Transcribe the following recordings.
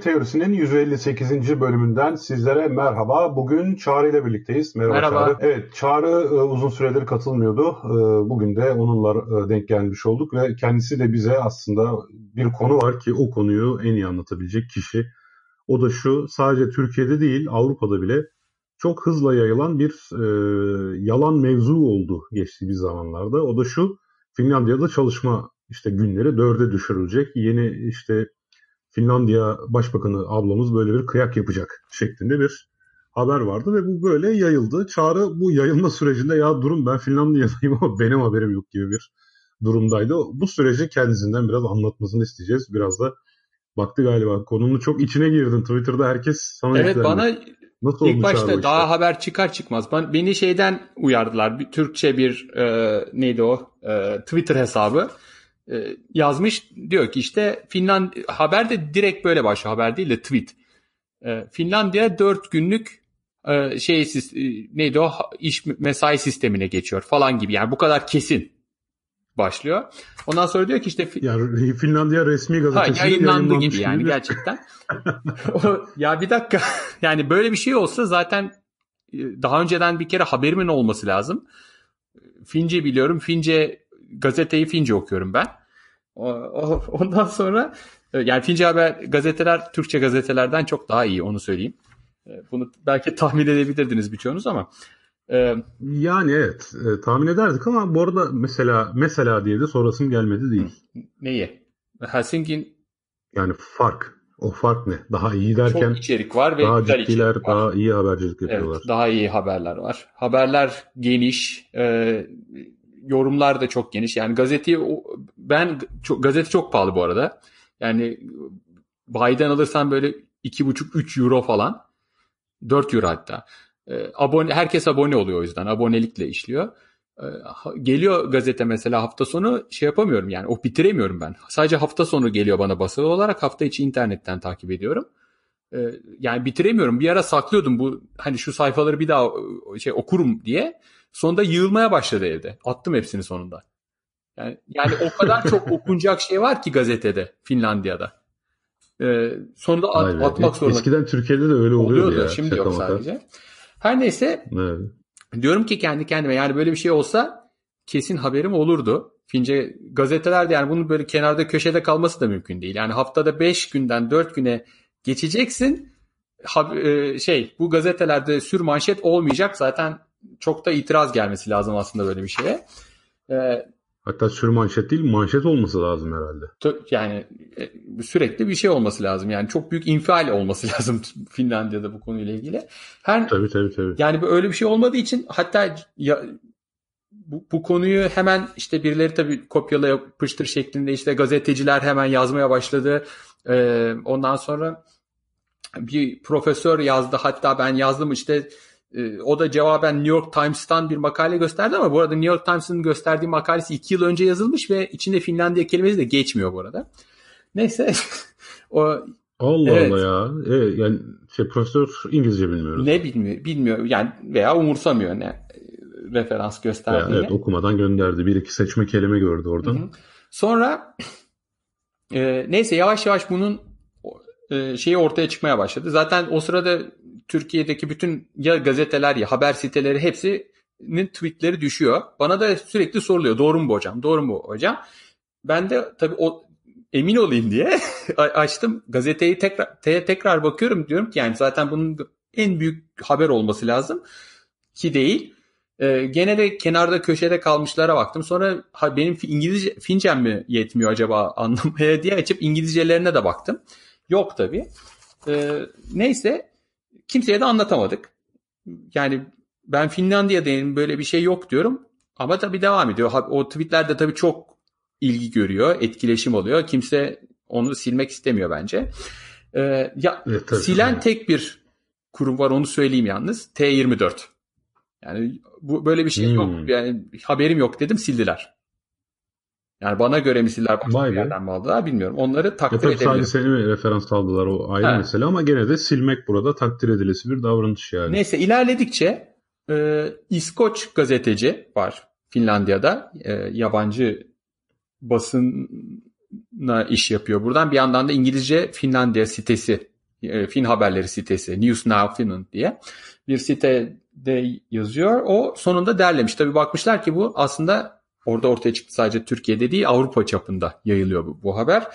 teorisinin 158. bölümünden sizlere merhaba. Bugün Çağrı ile birlikteyiz. Merhaba, merhaba. Çağrı. Evet Çağrı e, uzun süredir katılmıyordu. E, bugün de onunla e, denk gelmiş olduk ve kendisi de bize aslında bir konu var ki o konuyu en iyi anlatabilecek kişi. O da şu sadece Türkiye'de değil Avrupa'da bile çok hızla yayılan bir yalan mevzu oldu geçtiğimiz zamanlarda. O da şu Finlandiya'da çalışma işte günleri dörde düşürülecek. Yeni işte Finlandiya Başbakanı ablamız böyle bir kıyak yapacak şeklinde bir haber vardı ve bu böyle yayıldı. Çağrı bu yayılma sürecinde ya durum ben Finlandiya'dayım ama benim haberim yok gibi bir durumdaydı. Bu süreci kendisinden biraz anlatmasını isteyeceğiz. Biraz da baktı galiba konunun çok içine girdin. Twitter'da herkes sana Evet izlendi. bana Nasıl ilk başta işte? daha haber çıkar çıkmaz ben, beni şeyden uyardılar. Bir, Türkçe bir e, neydi o e, Twitter hesabı. E, yazmış. Diyor ki işte Finland haber de direkt böyle başlıyor. Haber değil de tweet. E, Finlandiya 4 günlük e, şey neydi o iş mesai sistemine geçiyor falan gibi. Yani bu kadar kesin başlıyor. Ondan sonra diyor ki işte ya, Finlandiya resmi gazetesi ha, yayınlandı gibi yani gibi. gerçekten. o, ya bir dakika yani böyle bir şey olsa zaten daha önceden bir kere haberimin olması lazım. Fince biliyorum. Fince gazeteyi Fince okuyorum ben. Ondan sonra e, yani Finci Haber gazeteler Türkçe gazetelerden çok daha iyi onu söyleyeyim. E, bunu belki tahmin edebilirdiniz birçoğunuz ama. E, yani evet tahmin ederdik ama bu arada mesela mesela diye de sorasım gelmedi değil. Neyi? Helsinki'nin yani fark. O fark ne? Daha iyi derken çok içerik var ve daha ciddiler, var. daha iyi habercilik yapıyorlar. Evet, daha iyi haberler var. Haberler geniş, e, yorumlar da çok geniş. Yani gazeteyi ben çok, gazete çok pahalı bu arada. Yani Biden alırsan böyle 2,5-3 euro falan. 4 euro hatta. E, abone, herkes abone oluyor o yüzden. Abonelikle işliyor. E, geliyor gazete mesela hafta sonu şey yapamıyorum yani o bitiremiyorum ben. Sadece hafta sonu geliyor bana basılı olarak hafta içi internetten takip ediyorum. E, yani bitiremiyorum. Bir ara saklıyordum bu hani şu sayfaları bir daha şey okurum diye. Sonunda yığılmaya başladı evde. Attım hepsini sonunda. Yani, yani o kadar çok okunacak şey var ki gazetede Finlandiya'da. Ee, sonunda at, Aynen. atmak zorunda. Eskiden Türkiye'de de öyle oluyordu, oluyordu ya. Şimdi yok sadece. Her neyse evet. diyorum ki kendi kendime yani böyle bir şey olsa kesin haberim olurdu. Fince gazetelerde yani bunun böyle kenarda köşede kalması da mümkün değil. Yani haftada 5 günden 4 güne geçeceksin. Ha, e, şey bu gazetelerde sür manşet olmayacak zaten çok da itiraz gelmesi lazım aslında böyle bir şeye. E, Hatta sür manşet değil manşet olması lazım herhalde. Yani e, sürekli bir şey olması lazım. Yani çok büyük infial olması lazım Finlandiya'da bu konuyla ilgili. Her, tabii tabii tabii. Yani öyle bir şey olmadığı için hatta ya, bu, bu konuyu hemen işte birileri tabii kopyala yapıştır şeklinde işte gazeteciler hemen yazmaya başladı. Ee, ondan sonra bir profesör yazdı hatta ben yazdım işte ee, o da cevaben New York Times'tan bir makale gösterdi ama bu arada New York Times'ın gösterdiği makalesi 2 yıl önce yazılmış ve içinde Finlandiya kelimesi de geçmiyor bu arada. Neyse o Allah evet. Allah ya. Evet, yani şey, profesör İngilizce bilmiyor. Ne bilmiyor? Bilmiyor. Yani veya umursamıyor ne e, referans gösterdiğini. Yani evet okumadan gönderdi. Bir iki seçme kelime gördü oradan. Hı-hı. Sonra e, neyse yavaş yavaş bunun e, şeyi ortaya çıkmaya başladı. Zaten o sırada Türkiye'deki bütün ya gazeteler ya haber siteleri hepsinin tweetleri düşüyor. Bana da sürekli soruluyor doğru mu bu hocam doğru mu hocam. Ben de tabii o emin olayım diye açtım gazeteyi tekrar tekrar bakıyorum diyorum ki yani zaten bunun en büyük haber olması lazım ki değil. Ee, gene de kenarda köşede kalmışlara baktım. Sonra ha, benim İngilizce fincem mi yetmiyor acaba anlamaya diye açıp İngilizcelerine de baktım. Yok tabii. Ee, neyse kimseye de anlatamadık. Yani ben Finlandiya'dayım böyle bir şey yok diyorum. Ama tabii devam ediyor. O tweetlerde de tabii çok ilgi görüyor, etkileşim oluyor. Kimse onu silmek istemiyor bence. Ee, ya evet, tabii. silen tek bir kurum var onu söyleyeyim yalnız. T24. Yani bu böyle bir şey hmm. yok. Yani haberim yok dedim sildiler. Yani bana göre misiller başka bir yerden mi aldılar bilmiyorum. Onları takdir edebilirim. Sadece seni referans aldılar o ayrı ha. mesele ama gene de silmek burada takdir edilesi bir davranış yani. Neyse ilerledikçe e, İskoç gazeteci var Finlandiya'da. E, yabancı basına iş yapıyor. Buradan bir yandan da İngilizce Finlandiya sitesi, e, Fin haberleri sitesi, News Now Finland diye bir sitede yazıyor. O sonunda derlemiş. Tabii bakmışlar ki bu aslında orada ortaya çıktı sadece Türkiye'de değil Avrupa çapında yayılıyor bu, bu haber.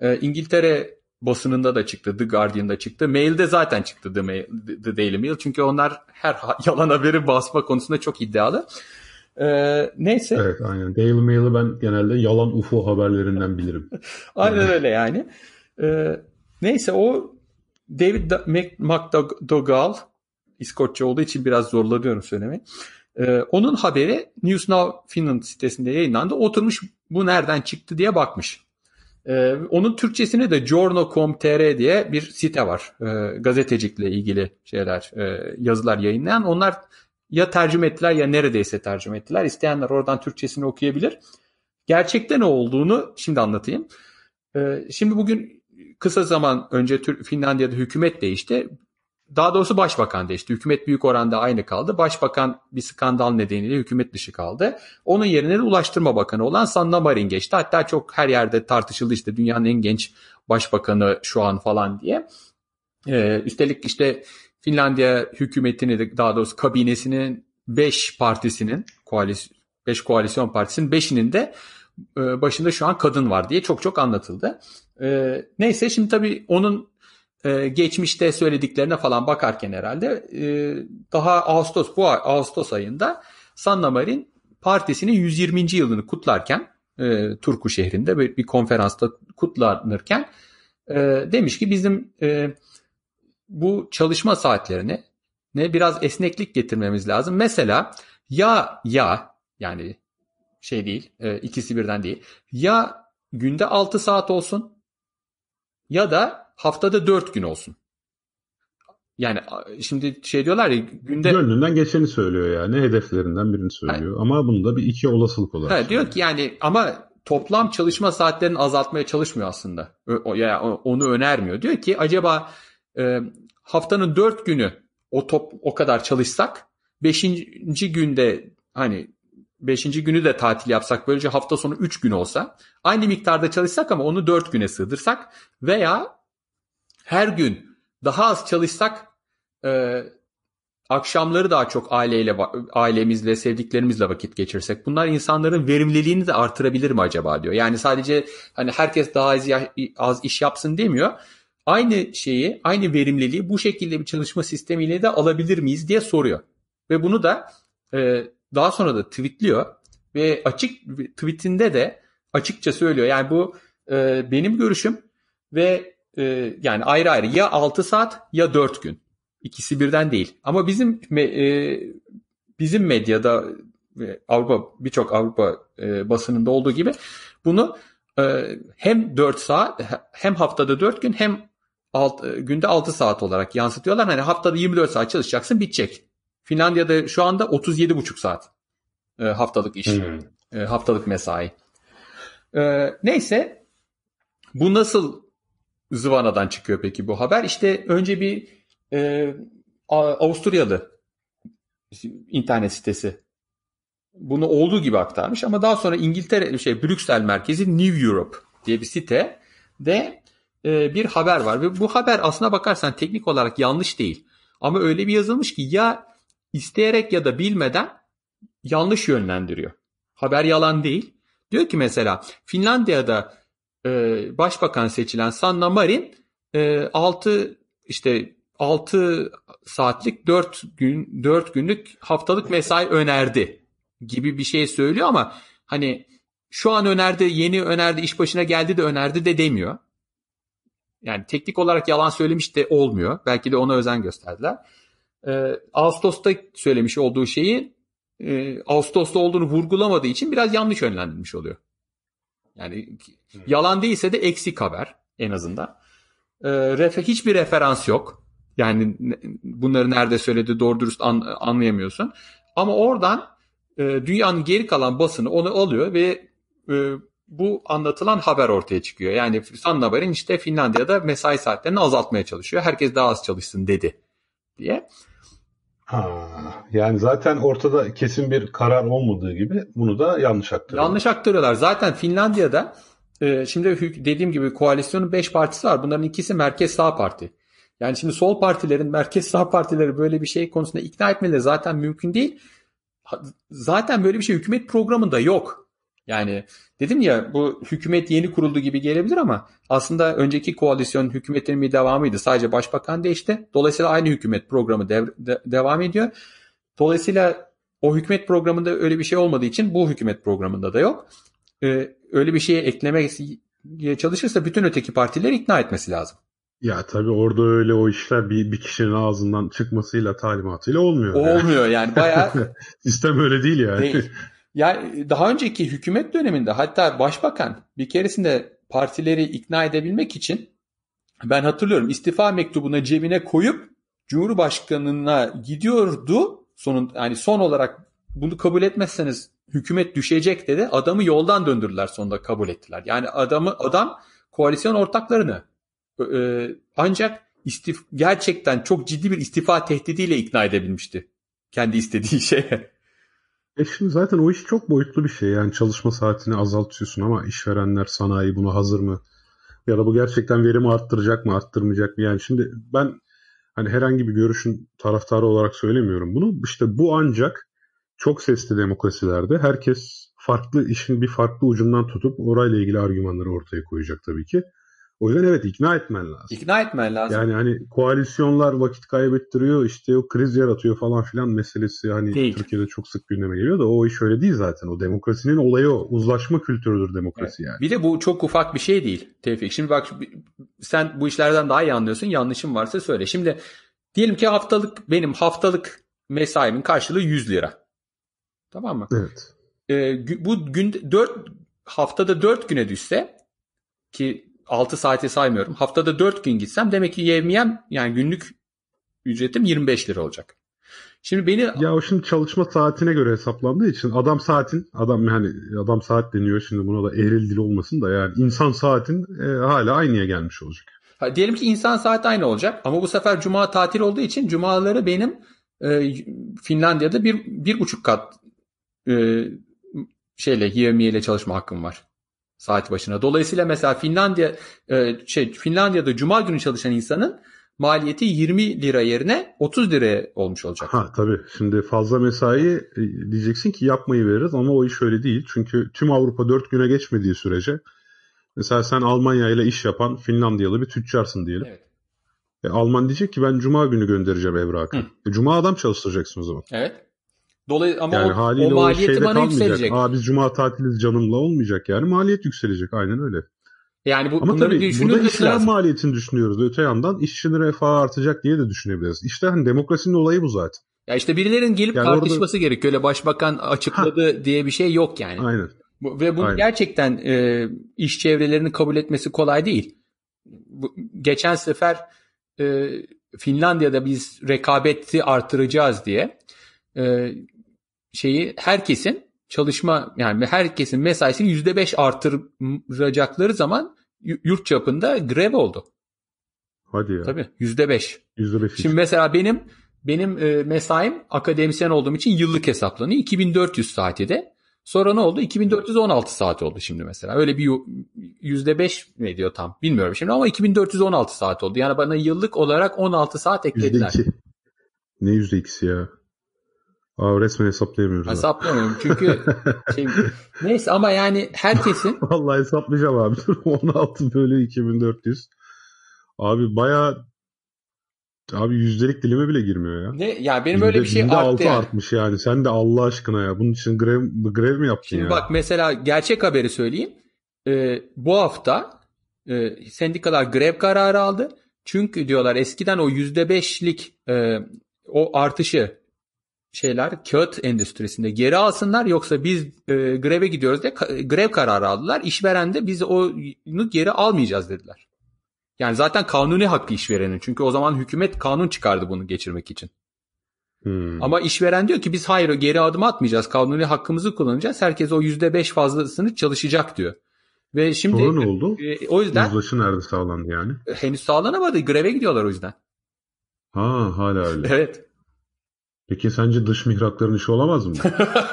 E, İngiltere basınında da çıktı, The Guardian'da çıktı. Mail'de zaten çıktı The, Mail, The Daily Mail. Çünkü onlar her yalan haberi basma konusunda çok iddialı. Ee, neyse. Evet aynen. Daily Mail'i ben genelde yalan UFO haberlerinden bilirim. aynen öyle yani. Ee, neyse o David McDougall İskoçya olduğu için biraz zorlanıyorum söylemeyi. Ee, onun haberi News Now Finland sitesinde yayınlandı. Oturmuş bu nereden çıktı diye bakmış. Ee, onun Türkçesini de Jorno.com.tr diye bir site var. Ee, gazetecilikle ilgili şeyler, e, yazılar yayınlayan. Onlar ya tercüme ettiler ya neredeyse tercüme ettiler. İsteyenler oradan Türkçesini okuyabilir. Gerçekte ne olduğunu şimdi anlatayım. Ee, şimdi bugün kısa zaman önce Finlandiya'da hükümet değişti daha doğrusu başbakan değişti. Hükümet büyük oranda aynı kaldı. Başbakan bir skandal nedeniyle hükümet dışı kaldı. Onun yerine de Ulaştırma Bakanı olan Sanna Marin geçti. Hatta çok her yerde tartışıldı işte dünyanın en genç başbakanı şu an falan diye. Ee, üstelik işte Finlandiya hükümetini de daha doğrusu kabinesinin 5 partisinin koalisyon 5 koalisyon partisinin 5'inin de e, başında şu an kadın var diye çok çok anlatıldı. E, neyse şimdi tabii onun e, geçmişte söylediklerine falan bakarken herhalde e, daha Ağustos bu Ağustos ayında San Marin partisinin 120. yılını kutlarken e, Turku şehrinde bir, bir konferansta kutlanırken e, demiş ki bizim e, bu çalışma saatlerine ne biraz esneklik getirmemiz lazım. Mesela ya ya yani şey değil e, ikisi birden değil ya günde 6 saat olsun ya da haftada dört gün olsun. Yani şimdi şey diyorlar ya günde... Gönlünden geçeni söylüyor yani hedeflerinden birini söylüyor. Ha. Ama bunda bir iki olasılık olarak. Ha, diyor ki yani ama toplam çalışma saatlerini azaltmaya çalışmıyor aslında. O, yani onu önermiyor. Diyor ki acaba e, haftanın dört günü o top o kadar çalışsak beşinci günde hani beşinci günü de tatil yapsak böylece hafta sonu üç gün olsa aynı miktarda çalışsak ama onu dört güne sığdırsak veya her gün daha az çalışsak e, akşamları daha çok aileyle ailemizle, sevdiklerimizle vakit geçirsek bunlar insanların verimliliğini de artırabilir mi acaba diyor. Yani sadece hani herkes daha az, az iş yapsın demiyor. Aynı şeyi, aynı verimliliği bu şekilde bir çalışma sistemiyle de alabilir miyiz diye soruyor. Ve bunu da e, daha sonra da tweetliyor ve açık tweetinde de açıkça söylüyor. Yani bu e, benim görüşüm ve e, yani ayrı ayrı ya 6 saat ya 4 gün. İkisi birden değil. Ama bizim e, bizim medyada e, Avrupa birçok Avrupa e, basınında olduğu gibi bunu e, hem 4 saat hem haftada 4 gün hem alt, e, günde 6 saat olarak yansıtıyorlar. Hani haftada 24 saat çalışacaksın bitecek. Finlandiya'da şu anda 37,5 saat e, haftalık iş. Hmm. E, haftalık mesai. E, neyse bu nasıl zıvanadan çıkıyor peki bu haber? İşte önce bir e, Avusturyalı internet sitesi bunu olduğu gibi aktarmış ama daha sonra İngiltere şey Brüksel merkezi New Europe diye bir site de e, bir haber var ve bu haber aslına bakarsan teknik olarak yanlış değil. Ama öyle bir yazılmış ki ya isteyerek ya da bilmeden yanlış yönlendiriyor. Haber yalan değil. Diyor ki mesela Finlandiya'da e, başbakan seçilen Sanna Marin e, 6 işte 6 saatlik 4 gün 4 günlük haftalık mesai önerdi gibi bir şey söylüyor ama hani şu an önerdi, yeni önerdi, iş başına geldi de önerdi de demiyor. Yani teknik olarak yalan söylemiş de olmuyor. Belki de ona özen gösterdiler. Ee, Ağustos'ta söylemiş olduğu şeyi e, Ağustos'ta olduğunu vurgulamadığı için biraz yanlış önlendirilmiş oluyor. Yani yalan değilse de eksik haber en azından. E, ee, refer, hiçbir referans yok. Yani bunları nerede söyledi doğru dürüst an, anlayamıyorsun. Ama oradan e, dünyanın geri kalan basını onu alıyor ve e, bu anlatılan haber ortaya çıkıyor. Yani Sanna işte Finlandiya'da mesai saatlerini azaltmaya çalışıyor. Herkes daha az çalışsın dedi diye. Ha, yani zaten ortada kesin bir karar olmadığı gibi bunu da yanlış aktarıyorlar. Yanlış aktarıyorlar. Zaten Finlandiya'da e, şimdi dediğim gibi koalisyonun 5 partisi var. Bunların ikisi merkez sağ parti. Yani şimdi sol partilerin merkez sağ partileri böyle bir şey konusunda ikna etmeleri zaten mümkün değil. Zaten böyle bir şey hükümet programında yok. Yani dedim ya bu hükümet yeni kuruldu gibi gelebilir ama aslında önceki koalisyon hükümetlerin bir devamıydı. Sadece başbakan değişti. Dolayısıyla aynı hükümet programı dev, de, devam ediyor. Dolayısıyla o hükümet programında öyle bir şey olmadığı için bu hükümet programında da yok. Ee, öyle bir şeye eklemeye çalışırsa bütün öteki partileri ikna etmesi lazım. Ya tabii orada öyle o işler bir, bir kişinin ağzından çıkmasıyla talimatıyla olmuyor. Olmuyor yani, yani bayağı. Sistem öyle değil yani. Değil. Yani daha önceki hükümet döneminde hatta başbakan bir keresinde partileri ikna edebilmek için ben hatırlıyorum istifa mektubuna cebine koyup Cumhurbaşkanına gidiyordu. Sonun yani son olarak bunu kabul etmezseniz hükümet düşecek dedi. Adamı yoldan döndürdüler sonunda kabul ettiler. Yani adamı adam koalisyon ortaklarını e, ancak istif gerçekten çok ciddi bir istifa tehdidiyle ikna edebilmişti. Kendi istediği şeye. E şimdi zaten o iş çok boyutlu bir şey. Yani çalışma saatini azaltıyorsun ama işverenler sanayi buna hazır mı? Ya da bu gerçekten verimi arttıracak mı, arttırmayacak mı? Yani şimdi ben hani herhangi bir görüşün taraftarı olarak söylemiyorum bunu. İşte bu ancak çok sesli demokrasilerde herkes farklı işin bir farklı ucundan tutup orayla ilgili argümanları ortaya koyacak tabii ki. O yüzden evet ikna etmen lazım. İkna etmen lazım. Yani hani koalisyonlar vakit kaybettiriyor işte o kriz yaratıyor falan filan meselesi hani değil. Türkiye'de çok sık gündeme geliyor da o iş öyle değil zaten. O demokrasinin olayı o. Uzlaşma kültürüdür demokrasi evet. yani. Bir de bu çok ufak bir şey değil Tevfik. Şimdi bak sen bu işlerden daha iyi anlıyorsun. Yanlışım varsa söyle. Şimdi diyelim ki haftalık benim haftalık mesaimin karşılığı 100 lira. Tamam mı? Evet. Ee, bu gün 4 haftada 4 güne düşse ki 6 saati saymıyorum. Haftada 4 gün gitsem demek ki yevmiyem yani günlük ücretim 25 lira olacak. Şimdi beni Ya o şimdi çalışma saatine göre hesaplandığı için adam saatin adam yani adam saat deniyor şimdi buna da eğril dil olmasın da yani insan saatin e, hala aynıya gelmiş olacak. Ha, diyelim ki insan saat aynı olacak ama bu sefer cuma tatil olduğu için cumaları benim e, Finlandiya'da bir, bir buçuk kat e, şeyle yevmiyeyle çalışma hakkım var saat başına. Dolayısıyla mesela Finlandiya e, şey Finlandiya'da cuma günü çalışan insanın maliyeti 20 lira yerine 30 lira olmuş olacak. Ha tabii. Şimdi fazla mesai e, diyeceksin ki yapmayı veririz ama o iş öyle değil. Çünkü tüm Avrupa 4 güne geçmediği sürece mesela sen Almanya ile iş yapan Finlandiyalı bir tüccarsın diyelim. Evet. E, Alman diyecek ki ben cuma günü göndereceğim evrakı. E, cuma adam çalıştıracaksın o zaman. Evet. Dolayı ama yani o, haliyle o maliyeti o bana yükselecek. Aa biz cuma tatiliz canımla olmayacak yani maliyet yükselecek aynen öyle. Yani bu, Ama tabii burada işler lazım. maliyetini düşünüyoruz. Öte yandan işçinin refahı artacak diye de düşünebiliriz. İşte hani demokrasinin olayı bu zaten. Ya işte birilerinin gelip yani tartışması orada... gerekiyor. Öyle başbakan açıkladı ha. diye bir şey yok yani. Aynen. Bu, ve bu Aynen. gerçekten e, iş çevrelerini kabul etmesi kolay değil. Bu, geçen sefer e, Finlandiya'da biz rekabeti artıracağız diye e, şeyi herkesin çalışma yani herkesin mesaisini yüzde beş artıracakları zaman yurt çapında grev oldu. Hadi ya. Tabii yüzde beş. Yüzde beş. Şimdi mesela benim benim e, mesaim akademisyen olduğum için yıllık hesaplanıyor. 2400 saati de. Sonra ne oldu? 2416 saat oldu şimdi mesela. Öyle bir yüzde beş mi diyor tam bilmiyorum şimdi ama 2416 saat oldu. Yani bana yıllık olarak 16 saat eklediler. %2. Ne yüzde %2'si ya? Aa, resmen hesaplayamıyorum. Ha, hesaplamıyorum çünkü şey, neyse ama yani herkesin. Vallahi hesaplayacağım abi. 16 bölü 2400. Abi baya abi yüzdelik dilime bile girmiyor ya. Ne ya benim böyle bir şey arttı. Altı yani. artmış yani. Sen de Allah aşkına ya. Bunun için grev grev mi yaptın Şimdi ya? bak mesela gerçek haberi söyleyeyim. Ee, bu hafta e, sendikalar grev kararı aldı. Çünkü diyorlar eskiden o yüzde beşlik e, o artışı şeyler kağıt endüstrisinde geri alsınlar yoksa biz e, greve gidiyoruz diye ka- grev kararı aldılar. İşveren de biz onu geri almayacağız dediler. Yani zaten kanuni hakkı işverenin. Çünkü o zaman hükümet kanun çıkardı bunu geçirmek için. Hmm. Ama işveren diyor ki biz hayır geri adım atmayacağız. Kanuni hakkımızı kullanacağız. Herkes o %5 fazlasını çalışacak diyor. Ve şimdi Sonra ne oldu? E, o yüzden uzlaşı nerede sağlandı yani? Henüz sağlanamadı. Greve gidiyorlar o yüzden. Ha hala öyle. evet. Peki sence dış mihrakların işi olamaz mı?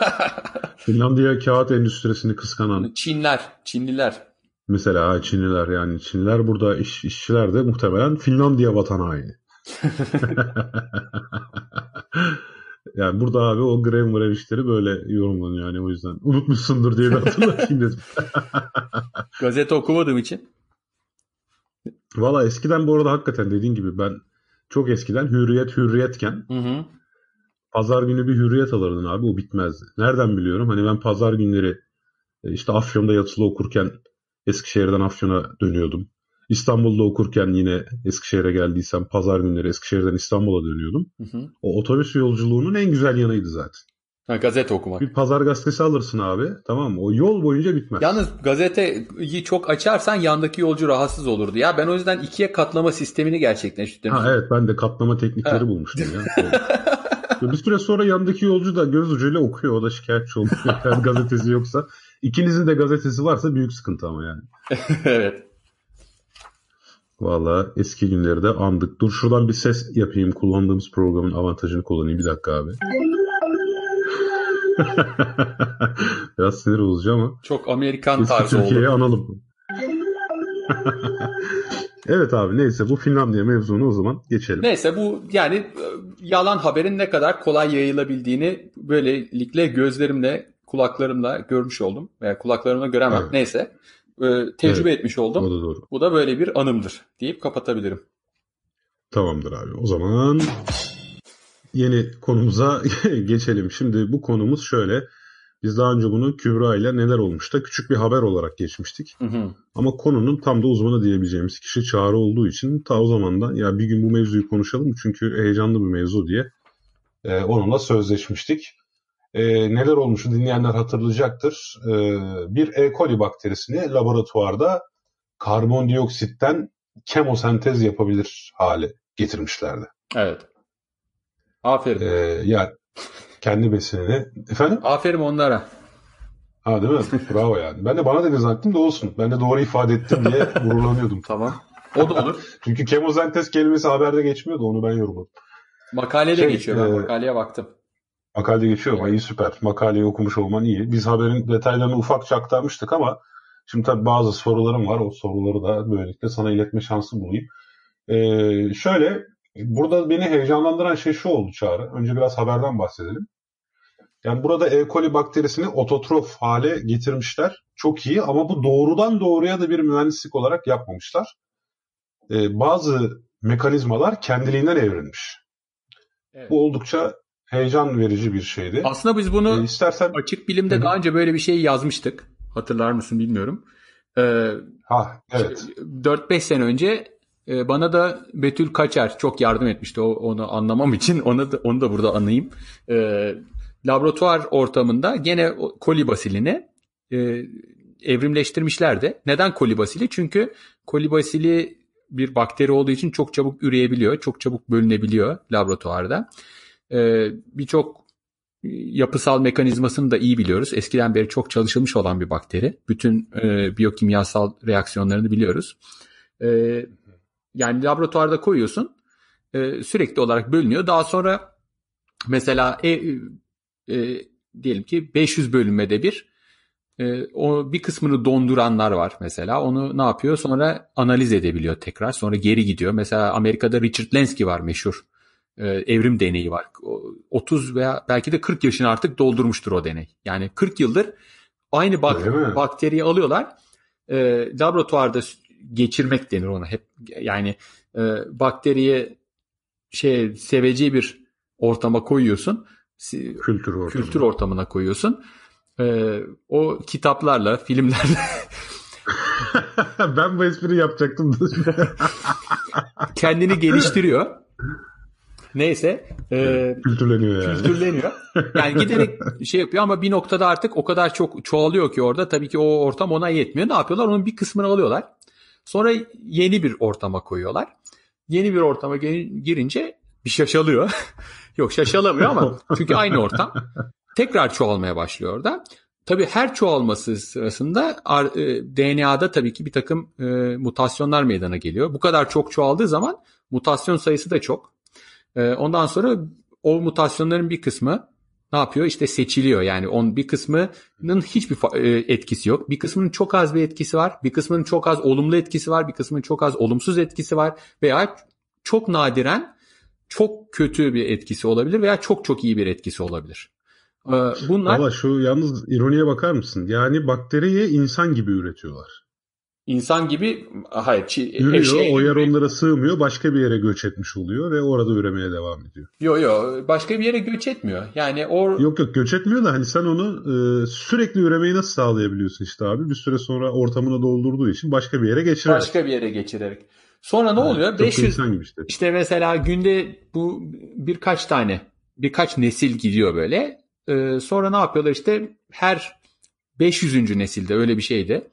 Finlandiya kağıt endüstrisini kıskanan. Çinler, Çinliler. Mesela Çinliler yani Çinliler burada iş, işçiler de muhtemelen Finlandiya vatan haini. yani burada abi o grev grev işleri böyle yorumlanıyor yani o yüzden. Unutmuşsundur diye bir hatırlatayım dedim. Gazete okumadığım için. Valla eskiden bu arada hakikaten dediğin gibi ben çok eskiden hürriyet hürriyetken hı hı pazar günü bir hürriyet alırdın abi o bitmezdi. Nereden biliyorum? Hani ben pazar günleri e, işte Afyon'da yatılı okurken Eskişehir'den Afyon'a dönüyordum. İstanbul'da okurken yine Eskişehir'e geldiysem pazar günleri Eskişehir'den İstanbul'a dönüyordum. Hı hı. O otobüs yolculuğunun en güzel yanıydı zaten. Ha, gazete okumak. Bir pazar gazetesi alırsın abi tamam mı? O yol boyunca bitmez. Yalnız gazeteyi çok açarsan yandaki yolcu rahatsız olurdu. Ya ben o yüzden ikiye katlama sistemini gerçekleştirdim. Ha, evet ben de katlama teknikleri ha. bulmuştum ya. bir süre sonra yanındaki yolcu da göz ucuyla okuyor. O da şikayetçi oluyor. Yani gazetesi yoksa. İkinizin de gazetesi varsa büyük sıkıntı ama yani. evet. Valla eski günleri de andık. Dur şuradan bir ses yapayım. Kullandığımız programın avantajını kullanayım. Bir dakika abi. Biraz sinir bozucu ama. Çok Amerikan tarzı Türkiye'yi oldu. analım. Evet abi neyse bu Finlandiya mevzunu o zaman geçelim. Neyse bu yani e, yalan haberin ne kadar kolay yayılabildiğini böylelikle gözlerimle kulaklarımla görmüş oldum. Veya yani kulaklarımla göremem evet. neyse e, tecrübe evet. etmiş oldum. O da doğru. Bu da böyle bir anımdır deyip kapatabilirim. Tamamdır abi o zaman yeni konumuza geçelim. Şimdi bu konumuz şöyle biz daha önce bunu Kübra ile neler olmuşta küçük bir haber olarak geçmiştik. Hı hı. Ama konunun tam da uzmanı diyebileceğimiz kişi Çağrı olduğu için ta o da ya bir gün bu mevzuyu konuşalım çünkü heyecanlı bir mevzu diye e, onunla sözleşmiştik. E, neler olmuşu dinleyenler hatırlayacaktır. E, bir E. coli bakterisini laboratuvarda karbondioksitten kemosentez yapabilir hale getirmişlerdi. Evet. Aferin. E, yani kendi besinini. Efendim? Aferin onlara. Ha değil mi? Bravo yani. Ben de bana dediniz aklım da olsun. Ben de doğru ifade ettim diye gururlanıyordum. tamam. O da olur. Çünkü kemozentez kelimesi haberde geçmiyordu. Onu ben yorumladım. Makalede şey, geçiyor. Ben e, makaleye baktım. Makalede geçiyor. Evet. İyi süper. Makaleyi okumuş olman iyi. Biz haberin detaylarını ufakça aktarmıştık ama şimdi tabii bazı sorularım var. O soruları da böylelikle sana iletme şansı bulayım. E, ee, şöyle Burada beni heyecanlandıran şey şu oldu Çağrı. Önce biraz haberden bahsedelim. Yani burada E. coli bakterisini ototrof hale getirmişler. Çok iyi ama bu doğrudan doğruya da bir mühendislik olarak yapmamışlar. Ee, bazı mekanizmalar kendiliğinden evrilmiş. Evet. Bu oldukça heyecan verici bir şeydi. Aslında biz bunu e, istersen açık bilimde Hı-hı. daha önce böyle bir şey yazmıştık. Hatırlar mısın bilmiyorum. Ee, ha evet. 4-5 sene önce ee, bana da Betül Kaçer çok yardım etmişti onu anlamam için. Onu da, onu da burada anayım. Ee, laboratuvar ortamında gene kolibasilini e, evrimleştirmişlerdi. Neden kolibasili? Çünkü kolibasili bir bakteri olduğu için çok çabuk üreyebiliyor, çok çabuk bölünebiliyor laboratuvarda. E, Birçok yapısal mekanizmasını da iyi biliyoruz. Eskiden beri çok çalışılmış olan bir bakteri. Bütün e, biyokimyasal reaksiyonlarını biliyoruz. Yani laboratuvarda koyuyorsun e, sürekli olarak bölünüyor. Daha sonra mesela e, e, diyelim ki 500 bölünmede bir e, o bir kısmını donduranlar var mesela. Onu ne yapıyor? Sonra analiz edebiliyor tekrar. Sonra geri gidiyor. Mesela Amerika'da Richard Lenski var meşhur. E, evrim deneyi var. 30 veya belki de 40 yaşını artık doldurmuştur o deney. Yani 40 yıldır aynı bak bakteriyi alıyorlar. E, laboratuvarda geçirmek denir ona hep yani e, bakteriye şey seveci bir ortama koyuyorsun kültür ortamına, kültür ortamına koyuyorsun e, o kitaplarla filmlerle ben bu espri yapacaktım kendini geliştiriyor Neyse. E, kültürleniyor yani. Kültürleniyor. Yani giderek şey yapıyor ama bir noktada artık o kadar çok çoğalıyor ki orada. Tabii ki o ortam ona yetmiyor. Ne yapıyorlar? Onun bir kısmını alıyorlar. Sonra yeni bir ortama koyuyorlar. Yeni bir ortama girince bir şaşalıyor. Yok şaşalamıyor ama çünkü aynı ortam. Tekrar çoğalmaya başlıyor orada. Tabii her çoğalması sırasında e, DNA'da tabii ki bir takım e, mutasyonlar meydana geliyor. Bu kadar çok çoğaldığı zaman mutasyon sayısı da çok. E, ondan sonra o mutasyonların bir kısmı ne yapıyor? İşte seçiliyor. Yani on bir kısmının hiçbir e, etkisi yok. Bir kısmının çok az bir etkisi var. Bir kısmının çok az olumlu etkisi var. Bir kısmının çok az olumsuz etkisi var. Veya çok nadiren çok kötü bir etkisi olabilir veya çok çok iyi bir etkisi olabilir. Ee, bunlar... Ama şu yalnız ironiye bakar mısın? Yani bakteriye insan gibi üretiyorlar. İnsan gibi hayır. Çi, Yürüyor, şey, o yer onlara sığmıyor. Başka bir yere göç etmiş oluyor ve orada üremeye devam ediyor. Yok yok. Başka bir yere göç etmiyor. Yani or... Yok yok göç etmiyor da hani sen onu e, sürekli üremeyi nasıl sağlayabiliyorsun işte abi? Bir süre sonra ortamını doldurduğu için başka bir yere geçirerek. Başka bir yere geçirerek. Sonra ne ha, oluyor? 500 insan işte. İşte mesela günde bu birkaç tane birkaç nesil gidiyor böyle. Ee, sonra ne yapıyorlar işte her 500. nesilde öyle bir şeydi.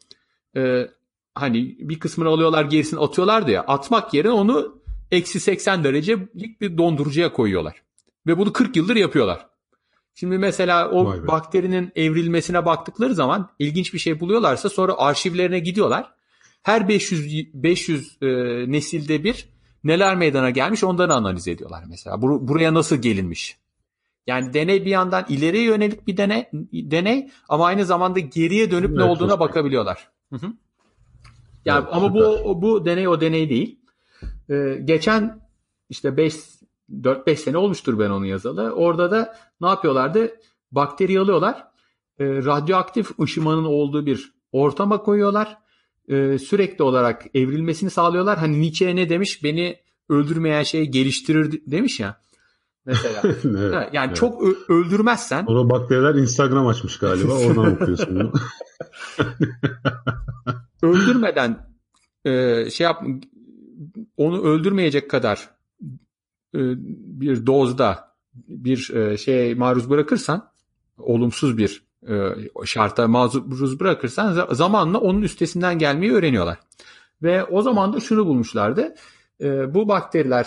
Ee, hani bir kısmını alıyorlar gerisini atıyorlar ya atmak yerine onu eksi 80 derecelik bir dondurucuya koyuyorlar. Ve bunu 40 yıldır yapıyorlar. Şimdi mesela o bakterinin evrilmesine baktıkları zaman ilginç bir şey buluyorlarsa sonra arşivlerine gidiyorlar. Her 500 500 e, nesilde bir neler meydana gelmiş onları analiz ediyorlar mesela. Bur- buraya nasıl gelinmiş? Yani deney bir yandan ileriye yönelik bir deney, deney ama aynı zamanda geriye dönüp evet, ne olduğuna bakabiliyorlar. Hı hı. Yani evet, ama süper. bu bu deney o deney değil. Ee, geçen işte 5 4-5 sene olmuştur ben onu yazalı. Orada da ne yapıyorlardı? Bakteri alıyorlar. E, radyoaktif ışımanın olduğu bir ortama koyuyorlar. E, sürekli olarak evrilmesini sağlıyorlar. Hani Nietzsche ne demiş? Beni öldürmeyen şey geliştirir demiş ya mesela. evet, yani evet. çok öldürmezsen. Sonra bakteriler Instagram açmış galiba oradan okuyorsun bunu. öldürmeden e, şey yap onu öldürmeyecek kadar e, bir dozda bir e, şey maruz bırakırsan olumsuz bir e, şarta maruz bırakırsan zamanla onun üstesinden gelmeyi öğreniyorlar. Ve o zaman da şunu bulmuşlardı. E, bu bakteriler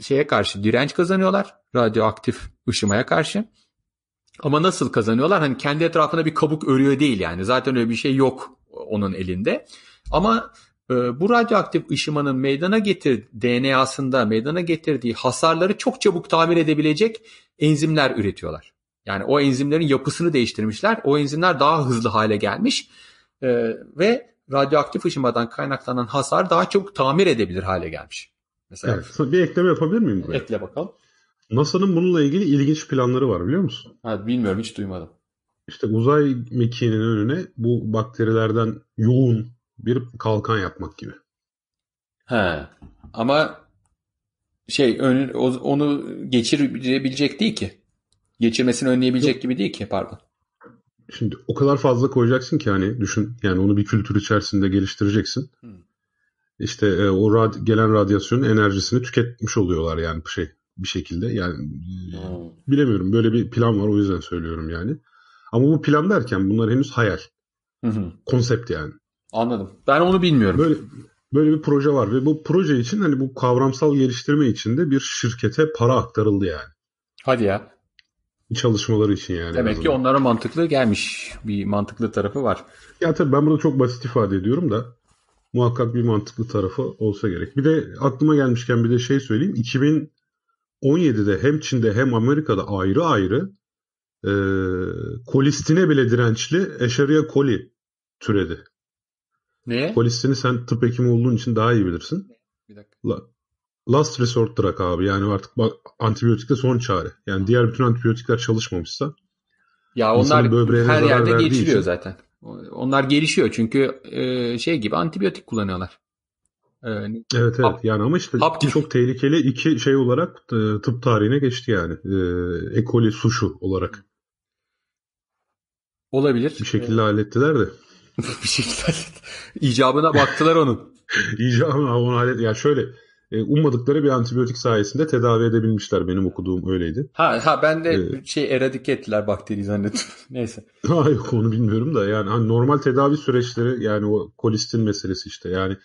şeye karşı direnç kazanıyorlar. Radyoaktif ışımaya karşı. Ama nasıl kazanıyorlar? Hani kendi etrafına bir kabuk örüyor değil yani. Zaten öyle bir şey yok onun elinde. Ama e, bu radyoaktif ışımanın meydana getir DNA'sında meydana getirdiği hasarları çok çabuk tamir edebilecek enzimler üretiyorlar. Yani o enzimlerin yapısını değiştirmişler. O enzimler daha hızlı hale gelmiş e, ve radyoaktif ışımadan kaynaklanan hasar daha çok tamir edebilir hale gelmiş. Mesela evet, bir ekleme yapabilir miyim buraya? Ekle bakalım. NASA'nın bununla ilgili ilginç planları var biliyor musun? Ha, bilmiyorum hiç duymadım. İşte uzay mekiğinin önüne bu bakterilerden yoğun bir kalkan yapmak gibi. He. Ama şey önü, onu geçirebilecek değil ki. Geçirmesini önleyebilecek Yok. gibi değil ki pardon. Şimdi o kadar fazla koyacaksın ki hani düşün yani onu bir kültür içerisinde geliştireceksin. Hmm işte e, o rad gelen radyasyonun enerjisini tüketmiş oluyorlar yani şey bir şekilde. Yani hmm. bilemiyorum böyle bir plan var o yüzden söylüyorum yani. Ama bu plan derken bunlar henüz hayal. Hı hı. Konsept yani. Anladım. Ben onu bilmiyorum. Böyle böyle bir proje var ve bu proje için hani bu kavramsal geliştirme için de bir şirkete para aktarıldı yani. Hadi ya. Çalışmaları için yani. Demek ki onlara mantıklı gelmiş. Bir mantıklı tarafı var. Ya tabii ben burada çok basit ifade ediyorum da muhakkak bir mantıklı tarafı olsa gerek. Bir de aklıma gelmişken bir de şey söyleyeyim. 2017'de hem Çin'de hem Amerika'da ayrı ayrı e, kolistine bile dirençli eşarıya koli türedi. Neye? Kolistini sen tıp hekimi olduğun için daha iyi bilirsin. Bir dakika. last resort drug abi. Yani artık antibiyotik de son çare. Yani diğer bütün antibiyotikler çalışmamışsa. Ya onlar her yerde geçiliyor için, zaten. Onlar gelişiyor çünkü e, şey gibi antibiyotik kullanıyorlar. Ee, evet evet yani ama işte hap çok tehlikeli iki şey olarak e, tıp tarihine geçti yani. E, ekoli suçu olarak. Olabilir. Bir şekilde ee... hallettiler de. bir şekilde hallettiler. İcabına baktılar onun. İcabına onu hallet. Yani şöyle e, ummadıkları bir antibiyotik sayesinde tedavi edebilmişler. Benim okuduğum öyleydi. Ha ha ben de ee, şey eradike ettiler bakteriyi zannettim. Neyse. Hayır onu bilmiyorum da yani hani normal tedavi süreçleri yani o kolistin meselesi işte yani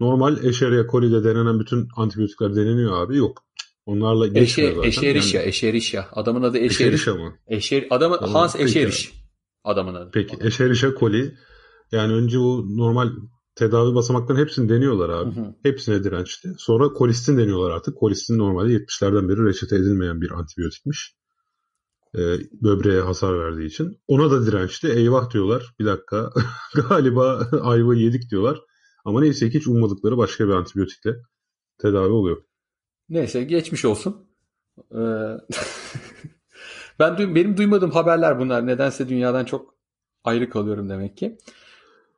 normal eşeriye kolide denenen bütün antibiyotikler deneniyor abi yok. Onlarla geçmiyor Eşe, zaten. Eşerişya, yani... Eşerişya. Adamın adı Eşeriş. Eşerişya mı? Eşer, adamı Hans Eşeriş. Peki. Adamın adı. Peki Eşerişya koli. Yani önce bu normal tedavi basamaklarının hepsini deniyorlar abi. Hı hı. Hepsine dirençli. Sonra kolistin deniyorlar artık. Kolistin normalde 70'lerden beri reçete edilmeyen bir antibiyotikmiş. E, böbreğe hasar verdiği için. Ona da dirençli. Eyvah diyorlar. Bir dakika galiba ayva yedik diyorlar. Ama neyse ki hiç ummadıkları başka bir antibiyotikle tedavi oluyor. Neyse geçmiş olsun. Ee, ben benim duymadığım haberler bunlar. Nedense dünyadan çok ayrı kalıyorum demek ki.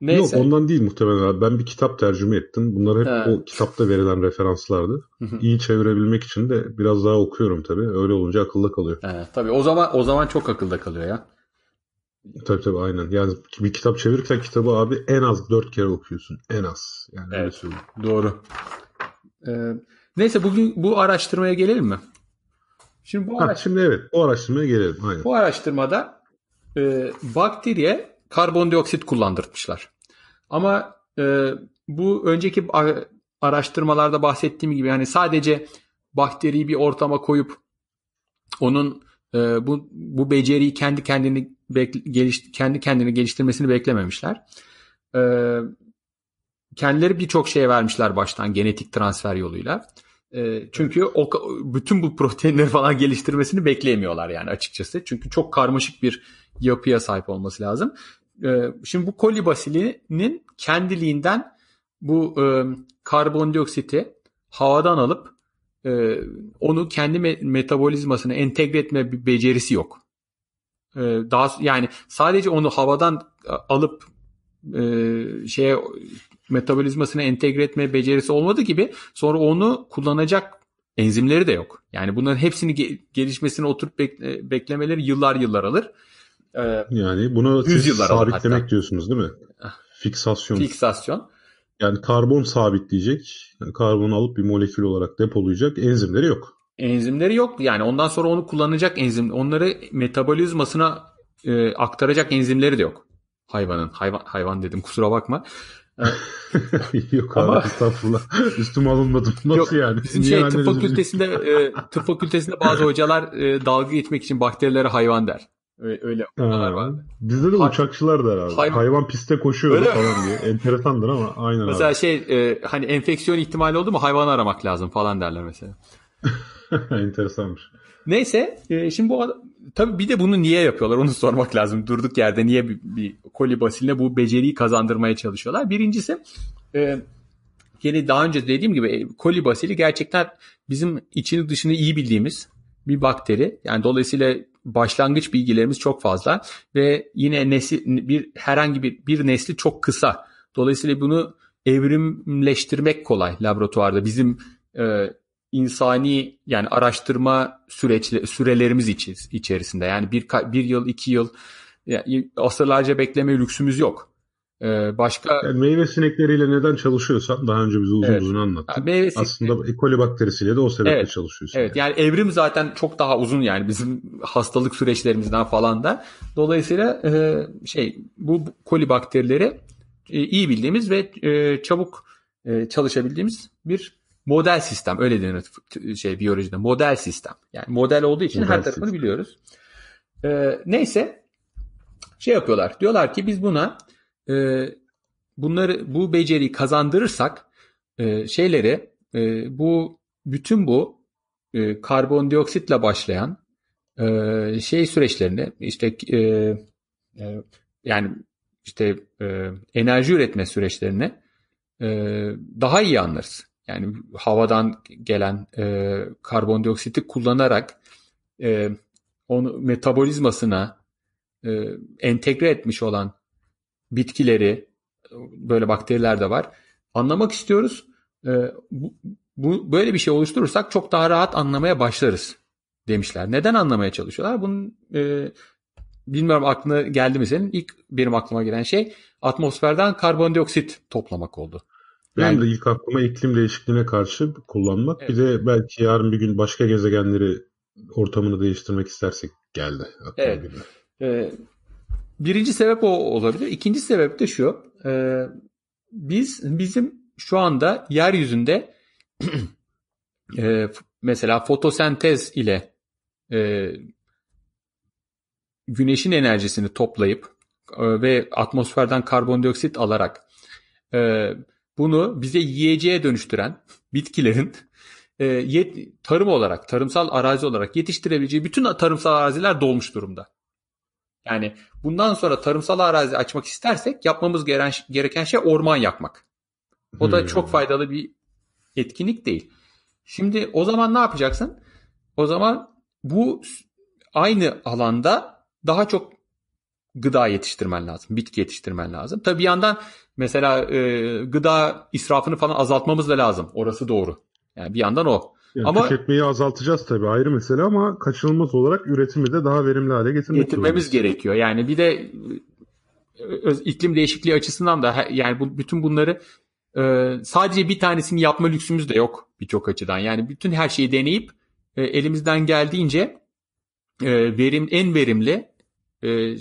Neyse. Yok ondan değil muhtemelen abi. Ben bir kitap tercüme ettim. Bunlar hep ha. o kitapta verilen referanslardı. İyi çevirebilmek için de biraz daha okuyorum tabii. Öyle olunca akılda kalıyor. Ha, tabii o zaman o zaman çok akılda kalıyor ya. Tabii tabii aynen. Yani bir kitap çevirirken kitabı abi en az dört kere okuyorsun. En az. Yani evet. Doğru. Ee, neyse bugün bu araştırmaya gelelim mi? Şimdi bu ha, şimdi evet bu araştırmaya gelelim. Aynen. Bu araştırmada e, bakteriye karbondioksit kullandırtmışlar. Ama e, bu önceki araştırmalarda bahsettiğim gibi yani sadece bakteriyi bir ortama koyup onun e, bu bu beceriyi kendi kendini geliş, kendi kendini geliştirmesini beklememişler. E, kendileri birçok şeye vermişler baştan genetik transfer yoluyla. E, çünkü o, bütün bu proteinleri falan geliştirmesini bekleyemiyorlar yani açıkçası. Çünkü çok karmaşık bir yapıya sahip olması lazım. Ee, şimdi bu koli basilinin kendiliğinden bu e, karbondioksiti havadan alıp e, onu kendi metabolizmasına entegre etme bir becerisi yok. E, daha yani sadece onu havadan alıp şeye metabolizmasına entegre etme becerisi olmadığı gibi sonra onu kullanacak enzimleri de yok. Yani bunların hepsini gelişmesini oturup beklemeleri yıllar yıllar alır. Ee, yani bunu siz sabitlemek hatta. diyorsunuz değil mi? Ah. Fiksasyon. Fiksasyon. Yani karbon sabitleyecek. Yani karbonu alıp bir molekül olarak depolayacak. Enzimleri yok. Enzimleri yok. Yani ondan sonra onu kullanacak enzim. Onları metabolizmasına e, aktaracak enzimleri de yok. Hayvanın. Hayvan, hayvan dedim kusura bakma. Ee, yok abi Ama... estağfurullah. Üstüme alınmadım. Nasıl yok, yani? Bizim şey, tıp fakültesinde, e, tıp fakültesinde bazı hocalar e, dalga geçmek için bakterilere hayvan der. Öyle, öyle ha, var. Bizde de ha, uçakçılar da herhalde. Hayvan, hayvan piste koşuyor falan diye. Enteresandır ama aynen Mesela abi. şey e, hani enfeksiyon ihtimali oldu mu hayvanı aramak lazım falan derler mesela. Enteresanmış. Neyse e, şimdi bu adam, tabii bir de bunu niye yapıyorlar onu sormak lazım. Durduk yerde niye bir, bir koli basiline bu beceriyi kazandırmaya çalışıyorlar. Birincisi e, yine daha önce dediğim gibi e, koli basili gerçekten bizim içini dışını iyi bildiğimiz bir bakteri. Yani dolayısıyla başlangıç bilgilerimiz çok fazla ve yine nesil bir herhangi bir bir nesli çok kısa. Dolayısıyla bunu evrimleştirmek kolay laboratuvarda. Bizim e, insani yani araştırma süreçli, sürelerimiz içi, içerisinde yani bir, bir yıl iki yıl yani asırlarca bekleme lüksümüz yok. Ee, başka yani meyve sinekleriyle neden çalışıyorsan daha önce bize uzun evet. uzun anlattın. Yani meyve Aslında sinek... E. coli bakterisiyle de o sebeple evet. çalışıyorsun. Evet. Yani. yani evrim zaten çok daha uzun yani bizim hastalık süreçlerimizden falan da. Dolayısıyla e, şey bu koli bakterileri e, iyi bildiğimiz ve e, çabuk e, çalışabildiğimiz bir model sistem öyle denir şey biyolojide model sistem. Yani model olduğu için model her tarafını sistem. biliyoruz. E, neyse şey yapıyorlar. Diyorlar ki biz buna e, bunları bu beceriyi kazandırırsak e, şeyleri e, bu bütün bu e, karbondioksitle başlayan e, şey süreçlerini işte e, e, yani işte e, enerji üretme süreçlerini e, daha iyi anlarız. Yani havadan gelen e, karbondioksiti kullanarak e, onu metabolizmasına e, entegre etmiş olan bitkileri, böyle bakteriler de var. Anlamak istiyoruz. Ee, bu, bu, böyle bir şey oluşturursak çok daha rahat anlamaya başlarız demişler. Neden anlamaya çalışıyorlar? Bunun e, bilmiyorum aklına geldi mi senin? İlk benim aklıma gelen şey atmosferden karbondioksit toplamak oldu. Yani, de ilk aklıma iklim değişikliğine karşı kullanmak. Evet. Bir de belki yarın bir gün başka gezegenleri ortamını değiştirmek istersek geldi. Evet. Gibi. Ee, Birinci sebep o olabilir. İkinci sebep de şu. E, biz bizim şu anda yeryüzünde e, mesela fotosentez ile e, güneşin enerjisini toplayıp e, ve atmosferden karbondioksit alarak e, bunu bize yiyeceğe dönüştüren bitkilerin e, yet, tarım olarak, tarımsal arazi olarak yetiştirebileceği bütün tarımsal araziler dolmuş durumda. Yani bundan sonra tarımsal arazi açmak istersek yapmamız gereken şey orman yakmak. O hmm. da çok hmm. faydalı bir etkinlik değil. Şimdi o zaman ne yapacaksın? O zaman bu aynı alanda daha çok gıda yetiştirmen lazım, bitki yetiştirmen lazım. Tabii bir yandan mesela e, gıda israfını falan azaltmamız da lazım. Orası doğru. Yani bir yandan o. Yani ama tüketmeyi azaltacağız tabii ayrı mesele ama kaçınılmaz olarak üretimi de daha verimli hale getirmek getirmemiz zorundayız. gerekiyor. Yani bir de e, iklim değişikliği açısından da yani bu, bütün bunları e, sadece bir tanesini yapma lüksümüz de yok birçok açıdan. Yani bütün her şeyi deneyip e, elimizden geldiğince e, verim en verimli e,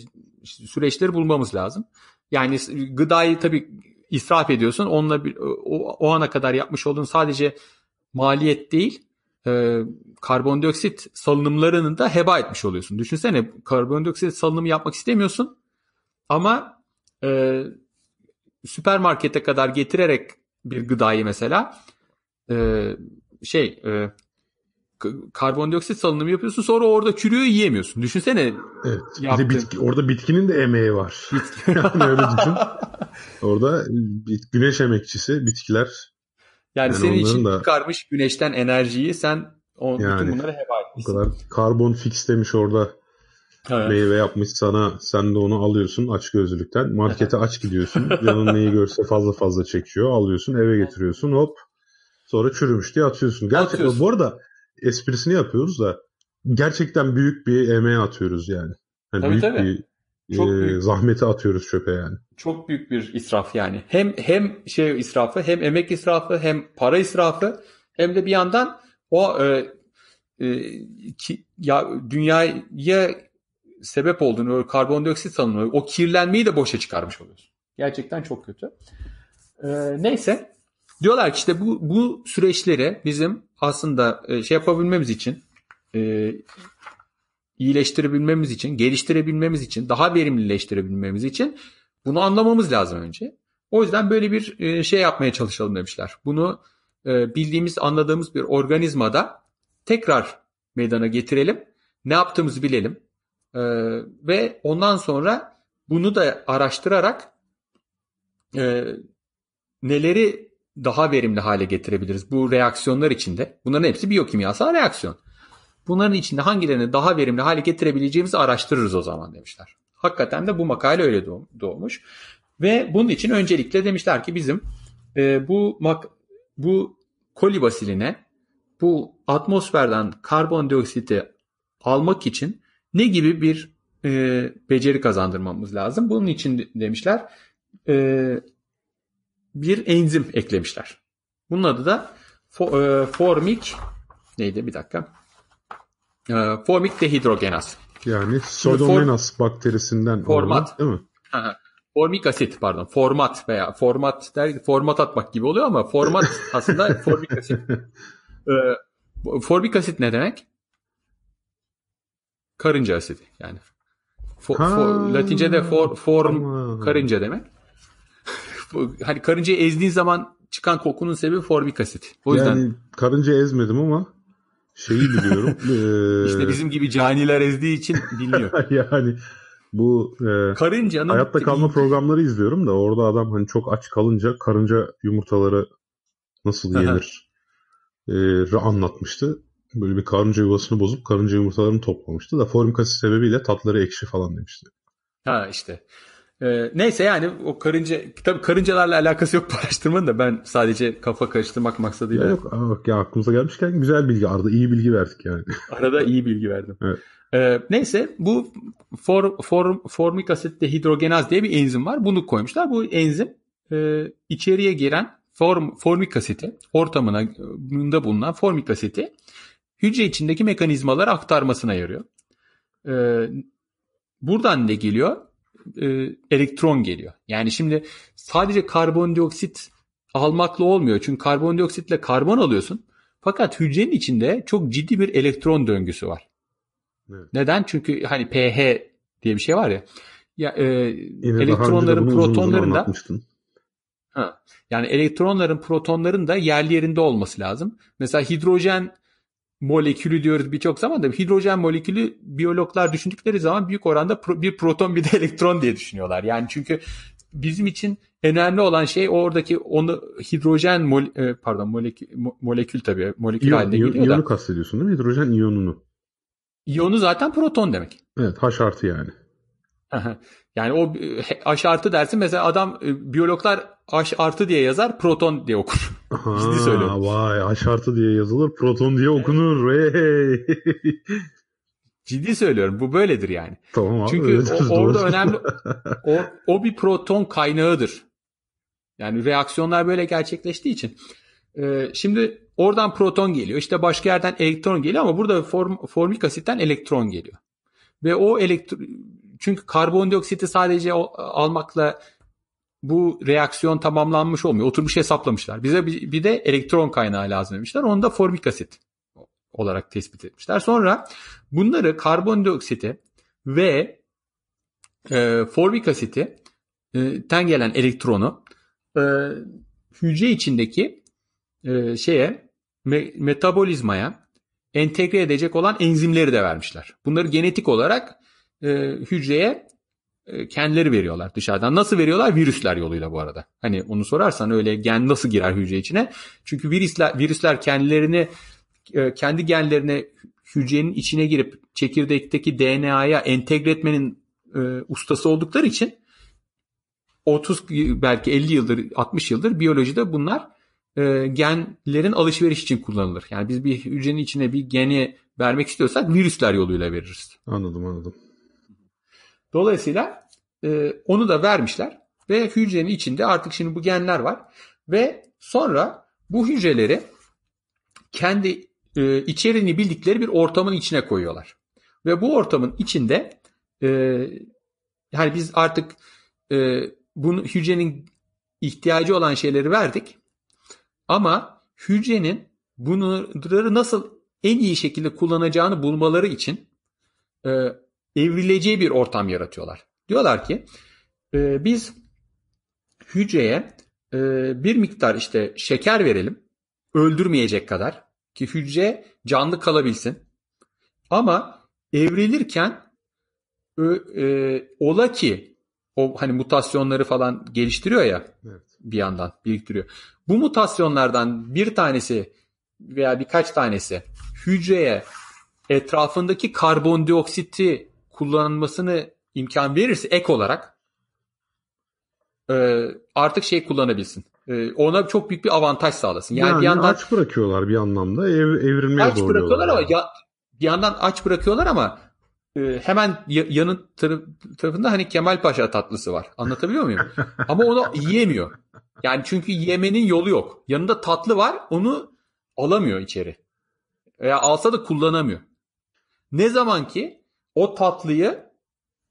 süreçleri bulmamız lazım. Yani gıdayı tabii israf ediyorsun. Onunla bir, o, o ana kadar yapmış olduğun sadece maliyet değil e, karbondioksit salınımlarını da heba etmiş oluyorsun. Düşünsene karbondioksit salınımı yapmak istemiyorsun ama e, süpermarkete kadar getirerek bir gıdayı mesela e, şey e, karbondioksit salınımı yapıyorsun sonra orada çürüyor yiyemiyorsun. Düşünsene. Evet. Bir bitki, orada bitkinin de emeği var. Bitki. yani öyle düşün. Orada e, güneş emekçisi bitkiler yani, yani senin için da... çıkarmış güneşten enerjiyi sen o, yani, bütün bunları heba etmişsin. O kadar karbon fix demiş orada evet. meyve yapmış sana sen de onu alıyorsun aç gözlülükten markete aç gidiyorsun yanın neyi görse fazla fazla çekiyor alıyorsun eve getiriyorsun hop sonra çürümüş diye atıyorsun. Gerçekten atıyorsun. bu arada esprisini yapıyoruz da gerçekten büyük bir emeğe atıyoruz yani. yani tabii, büyük tabii. bir çok e, zahmeti atıyoruz çöpe yani. Çok büyük bir israf yani. Hem hem şey israfı, hem emek israfı, hem para israfı, hem de bir yandan o e, e, ki, ya dünyaya sebep olduğunu, o karbondioksit salınımı, o kirlenmeyi de boşa çıkarmış oluyorsun. Gerçekten çok kötü. E, neyse diyorlar ki işte bu bu süreçlere bizim aslında e, şey yapabilmemiz için e, iyileştirebilmemiz için, geliştirebilmemiz için, daha verimlileştirebilmemiz için bunu anlamamız lazım önce. O yüzden böyle bir e, şey yapmaya çalışalım demişler. Bunu e, bildiğimiz, anladığımız bir organizmada tekrar meydana getirelim. Ne yaptığımızı bilelim. E, ve ondan sonra bunu da araştırarak neleri daha verimli hale getirebiliriz bu reaksiyonlar içinde. Bunların hepsi biyokimyasal reaksiyon. Bunların içinde hangilerini daha verimli hale getirebileceğimizi araştırırız o zaman demişler. Hakikaten de bu makale öyle doğmuş. Ve bunun için öncelikle demişler ki bizim e, bu mak bu koli bu atmosferden karbondioksiti almak için ne gibi bir e, beceri kazandırmamız lazım? Bunun için demişler e, bir enzim eklemişler. Bunun adı da fo, e, formik neydi bir dakika e, ee, formik dehidrogenaz. Yani sodomenas Form, bakterisinden format olan, değil mi? Formik asit pardon. Format veya format der format atmak gibi oluyor ama format aslında formik asit. E, formik asit ne demek? Karınca asidi yani. For, ha, for, Latince'de for, form tamam. karınca demek. hani karınca ezdiğin zaman çıkan kokunun sebebi formik asit. O yüzden karınca ezmedim ama şeyi biliyorum. İşte ee, bizim gibi caniler ezdiği için bilmiyor. yani bu e, Karıncanın hayatta kalma iyi. programları izliyorum da orada adam hani çok aç kalınca karınca yumurtaları nasıl yenir e, anlatmıştı. Böyle bir karınca yuvasını bozup karınca yumurtalarını toplamıştı da formikası sebebiyle tatları ekşi falan demişti. Ha işte. Ee, neyse yani o karınca tabii karıncalarla alakası yok bu araştırmanın da ben sadece kafa karıştırmak maksadıyla. Yok ama bak ya aklımıza gelmişken güzel bilgi arada iyi bilgi verdik yani. Arada iyi bilgi verdim. Evet. Ee, neyse bu for, for, formik asit dehidrogenaz diye bir enzim var. Bunu koymuşlar. Bu enzim e, içeriye giren form, formik asiti ortamına bunda bulunan formik asiti hücre içindeki mekanizmalara aktarmasına yarıyor. Ee, buradan ne geliyor? e, elektron geliyor. Yani şimdi sadece karbondioksit almakla olmuyor. Çünkü karbondioksitle karbon alıyorsun. Fakat hücrenin içinde çok ciddi bir elektron döngüsü var. Evet. Neden? Çünkü hani pH diye bir şey var ya. ya e, elektronların protonlarında ha, yani elektronların protonların da yerli yerinde olması lazım. Mesela hidrojen molekülü diyoruz birçok zaman da hidrojen molekülü biyologlar düşündükleri zaman büyük oranda pro- bir proton bir de elektron diye düşünüyorlar. Yani çünkü bizim için önemli olan şey oradaki onu hidrojen mol, e, pardon molekül, molekül tabii molekül İyon, haline geliyor iyon, da. İyonu kastediyorsun değil mi? Hidrojen iyonunu. İyonu zaten proton demek. Evet H artı yani. Yani o e, H artı dersin mesela adam e, biyologlar H artı diye yazar proton diye okur. Ciddi söylüyorum. Vay H artı diye yazılır proton diye okunur. Hey. Ciddi söylüyorum bu böyledir yani. Tamam abi, Çünkü öyledir, o, orada önemli o, o bir proton kaynağıdır. Yani reaksiyonlar böyle gerçekleştiği için. Ee, şimdi oradan proton geliyor. İşte başka yerden elektron geliyor ama burada form, formik asitten elektron geliyor. Ve o elektron çünkü karbondioksiti sadece o, almakla bu reaksiyon tamamlanmış olmuyor. Oturmuş hesaplamışlar. Bize bir, bir de elektron kaynağı lazım demişler. Onu da formik asit olarak tespit etmişler. Sonra bunları karbondioksiti ve e, formik asiti e, ten gelen elektronu e, hücre içindeki e, şeye me, metabolizmaya entegre edecek olan enzimleri de vermişler. Bunları genetik olarak e, hücreye e, kendileri veriyorlar dışarıdan. Nasıl veriyorlar? Virüsler yoluyla bu arada. Hani onu sorarsan öyle gen nasıl girer hücre içine? Çünkü virüsler virüsler kendilerini e, kendi genlerine hücrenin içine girip çekirdekteki DNA'ya entegre etmenin e, ustası oldukları için 30 belki 50 yıldır 60 yıldır biyolojide bunlar e, genlerin alışveriş için kullanılır. Yani biz bir hücrenin içine bir geni vermek istiyorsak virüsler yoluyla veririz. Anladım anladım. Dolayısıyla e, onu da vermişler ve hücrenin içinde artık şimdi bu genler var ve sonra bu hücreleri kendi e, içeriğini bildikleri bir ortamın içine koyuyorlar. Ve bu ortamın içinde e, yani biz artık e, bunu hücrenin ihtiyacı olan şeyleri verdik ama hücrenin bunları nasıl en iyi şekilde kullanacağını bulmaları için e, evrileceği bir ortam yaratıyorlar. Diyorlar ki e, biz hücreye e, bir miktar işte şeker verelim öldürmeyecek kadar ki hücre canlı kalabilsin. Ama evrilirken e, e, ola ki o hani mutasyonları falan geliştiriyor ya evet. bir yandan biriktiriyor. Bu mutasyonlardan bir tanesi veya birkaç tanesi hücreye etrafındaki karbondioksiti Kullanılmasını imkan verirse ek olarak e, artık şey kullanabilsin. E, ona çok büyük bir avantaj sağlasın. Yani, yani bir yandan aç bırakıyorlar bir anlamda ev, evrilmeye aç bırakıyorlar ama ya, bir yandan aç bırakıyorlar ama e, hemen yanın tarafında hani Kemal Paşa tatlısı var. Anlatabiliyor muyum? ama onu yiyemiyor. Yani çünkü yemenin yolu yok. Yanında tatlı var onu alamıyor içeri. Veya alsa da kullanamıyor. Ne zaman ki o tatlıyı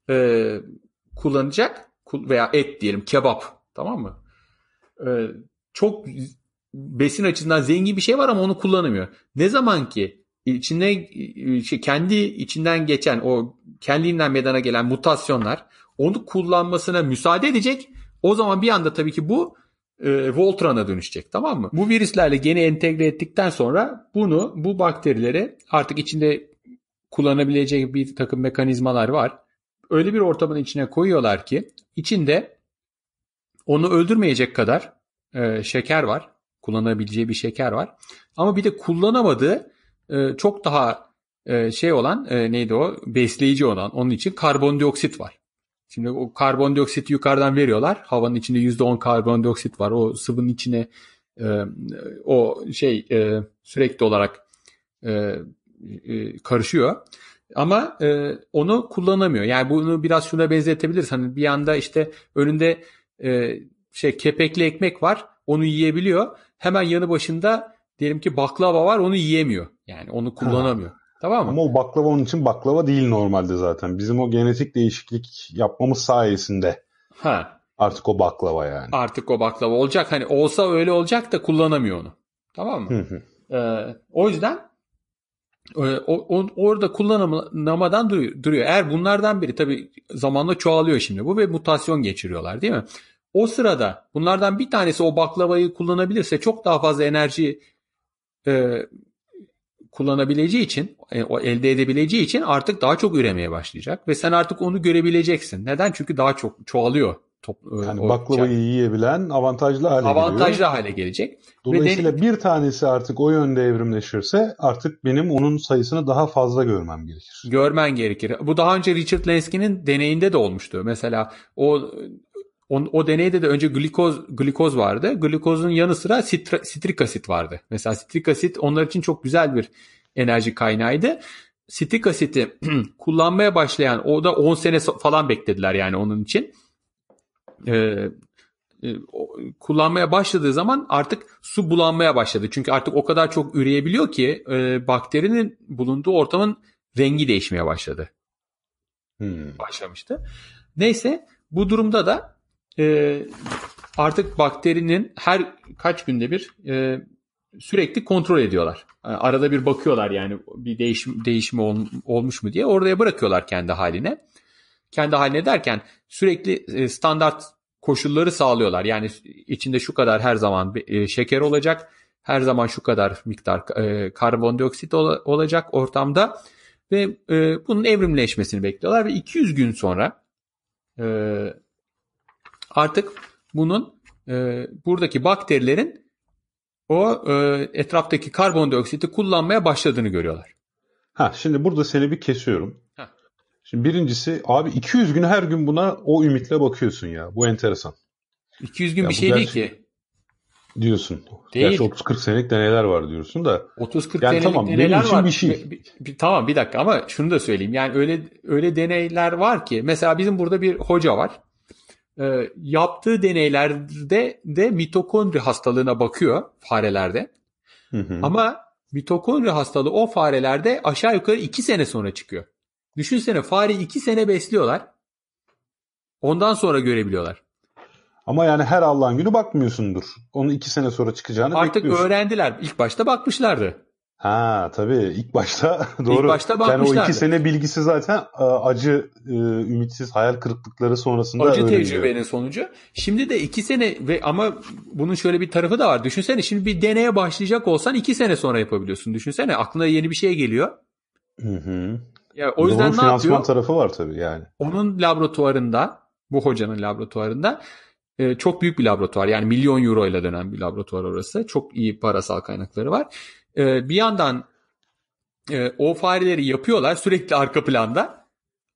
e, kullanacak veya et diyelim kebap tamam mı? E, çok besin açısından zengin bir şey var ama onu kullanamıyor. Ne zaman ki içine şey, kendi içinden geçen o kendinden meydana gelen mutasyonlar onu kullanmasına müsaade edecek. O zaman bir anda tabii ki bu e, Voltran'a dönüşecek tamam mı? Bu virüslerle gene entegre ettikten sonra bunu bu bakterileri artık içinde kullanabilecek bir takım mekanizmalar var. Öyle bir ortamın içine koyuyorlar ki içinde onu öldürmeyecek kadar e, şeker var. Kullanabileceği bir şeker var. Ama bir de kullanamadığı e, çok daha e, şey olan e, neydi o besleyici olan onun için karbondioksit var. Şimdi o karbondioksiti yukarıdan veriyorlar. Havanın içinde %10 karbondioksit var. O sıvının içine e, o şey e, sürekli olarak e, e, karışıyor. Ama e, onu kullanamıyor. Yani bunu biraz şuna benzetebiliriz. Hani bir yanda işte önünde e, şey kepekli ekmek var. Onu yiyebiliyor. Hemen yanı başında diyelim ki baklava var. Onu yiyemiyor. Yani onu kullanamıyor. Ha. Tamam mı? Ama o baklava onun için baklava değil normalde zaten. Bizim o genetik değişiklik yapmamız sayesinde. Ha. Artık o baklava yani. Artık o baklava olacak. Hani olsa öyle olacak da kullanamıyor onu. Tamam mı? Hı hı. Ee, o yüzden ee, o, orada kullanamadan duruyor. Eğer bunlardan biri tabi zamanla çoğalıyor şimdi bu ve mutasyon geçiriyorlar değil mi? O sırada bunlardan bir tanesi o baklavayı kullanabilirse çok daha fazla enerji e, kullanabileceği için, e, elde edebileceği için artık daha çok üremeye başlayacak ve sen artık onu görebileceksin. Neden? Çünkü daha çok çoğalıyor top, e, yani baklavayı yiyebilen avantajlı hale avantajlı geliyor. hale gelecek. Dolayısıyla Ve bir tanesi artık o yönde evrimleşirse artık benim onun sayısını daha fazla görmem gerekir. Görmen gerekir. Bu daha önce Richard Lenski'nin deneyinde de olmuştu. Mesela o o, o deneyde de önce glikoz glikoz vardı. Glikozun yanı sıra sitra, sitrik asit vardı. Mesela sitrik asit onlar için çok güzel bir enerji kaynağıydı sitrik asiti kullanmaya başlayan o da 10 sene falan beklediler yani onun için. Ee, e, kullanmaya başladığı zaman artık su bulanmaya başladı. Çünkü artık o kadar çok üreyebiliyor ki e, bakterinin bulunduğu ortamın rengi değişmeye başladı. Hmm. Başlamıştı. Neyse bu durumda da e, artık bakterinin her kaç günde bir e, sürekli kontrol ediyorlar. Arada bir bakıyorlar yani bir değişim değişimi ol, olmuş mu diye oraya bırakıyorlar kendi haline kendi haline derken sürekli e, standart koşulları sağlıyorlar. Yani içinde şu kadar her zaman e, şeker olacak, her zaman şu kadar miktar e, karbondioksit olacak ortamda ve bunun evrimleşmesini bekliyorlar ve 200 gün sonra artık bunun buradaki bakterilerin o etraftaki karbondioksiti kullanmaya başladığını görüyorlar. Ha şimdi burada seni bir kesiyorum. Şimdi birincisi abi 200 gün her gün buna o ümitle bakıyorsun ya. Bu enteresan. 200 gün yani bir şey değil ki. Diyorsun. Değil. Gerçi 30-40 senelik deneyler var diyorsun da. 30-40 yani tamam, deneyler var. Bir şey. Bir, bir, tamam bir dakika ama şunu da söyleyeyim. Yani öyle öyle deneyler var ki. Mesela bizim burada bir hoca var. E, yaptığı deneylerde de mitokondri hastalığına bakıyor farelerde. Hı hı. Ama mitokondri hastalığı o farelerde aşağı yukarı 2 sene sonra çıkıyor. Düşünsene fare iki sene besliyorlar. Ondan sonra görebiliyorlar. Ama yani her Allah'ın günü bakmıyorsundur. Onu iki sene sonra çıkacağını Artık bekliyorsun. öğrendiler. İlk başta bakmışlardı. Ha tabii ilk başta doğru. İlk başta bakmışlardı. Yani o iki sene bilgisi zaten e, acı, e, ümitsiz, hayal kırıklıkları sonrasında Acı öğreniyor. tecrübenin sonucu. Şimdi de iki sene ve ama bunun şöyle bir tarafı da var. Düşünsene şimdi bir deneye başlayacak olsan iki sene sonra yapabiliyorsun. Düşünsene aklına yeni bir şey geliyor. Hı hı. Ya o yüzden Bunun ne yapıyor? tarafı var tabii yani. Onun laboratuvarında, bu hocanın laboratuvarında e, çok büyük bir laboratuvar. Yani milyon euro ile dönen bir laboratuvar orası. Çok iyi parasal kaynakları var. E, bir yandan e, o fareleri yapıyorlar sürekli arka planda.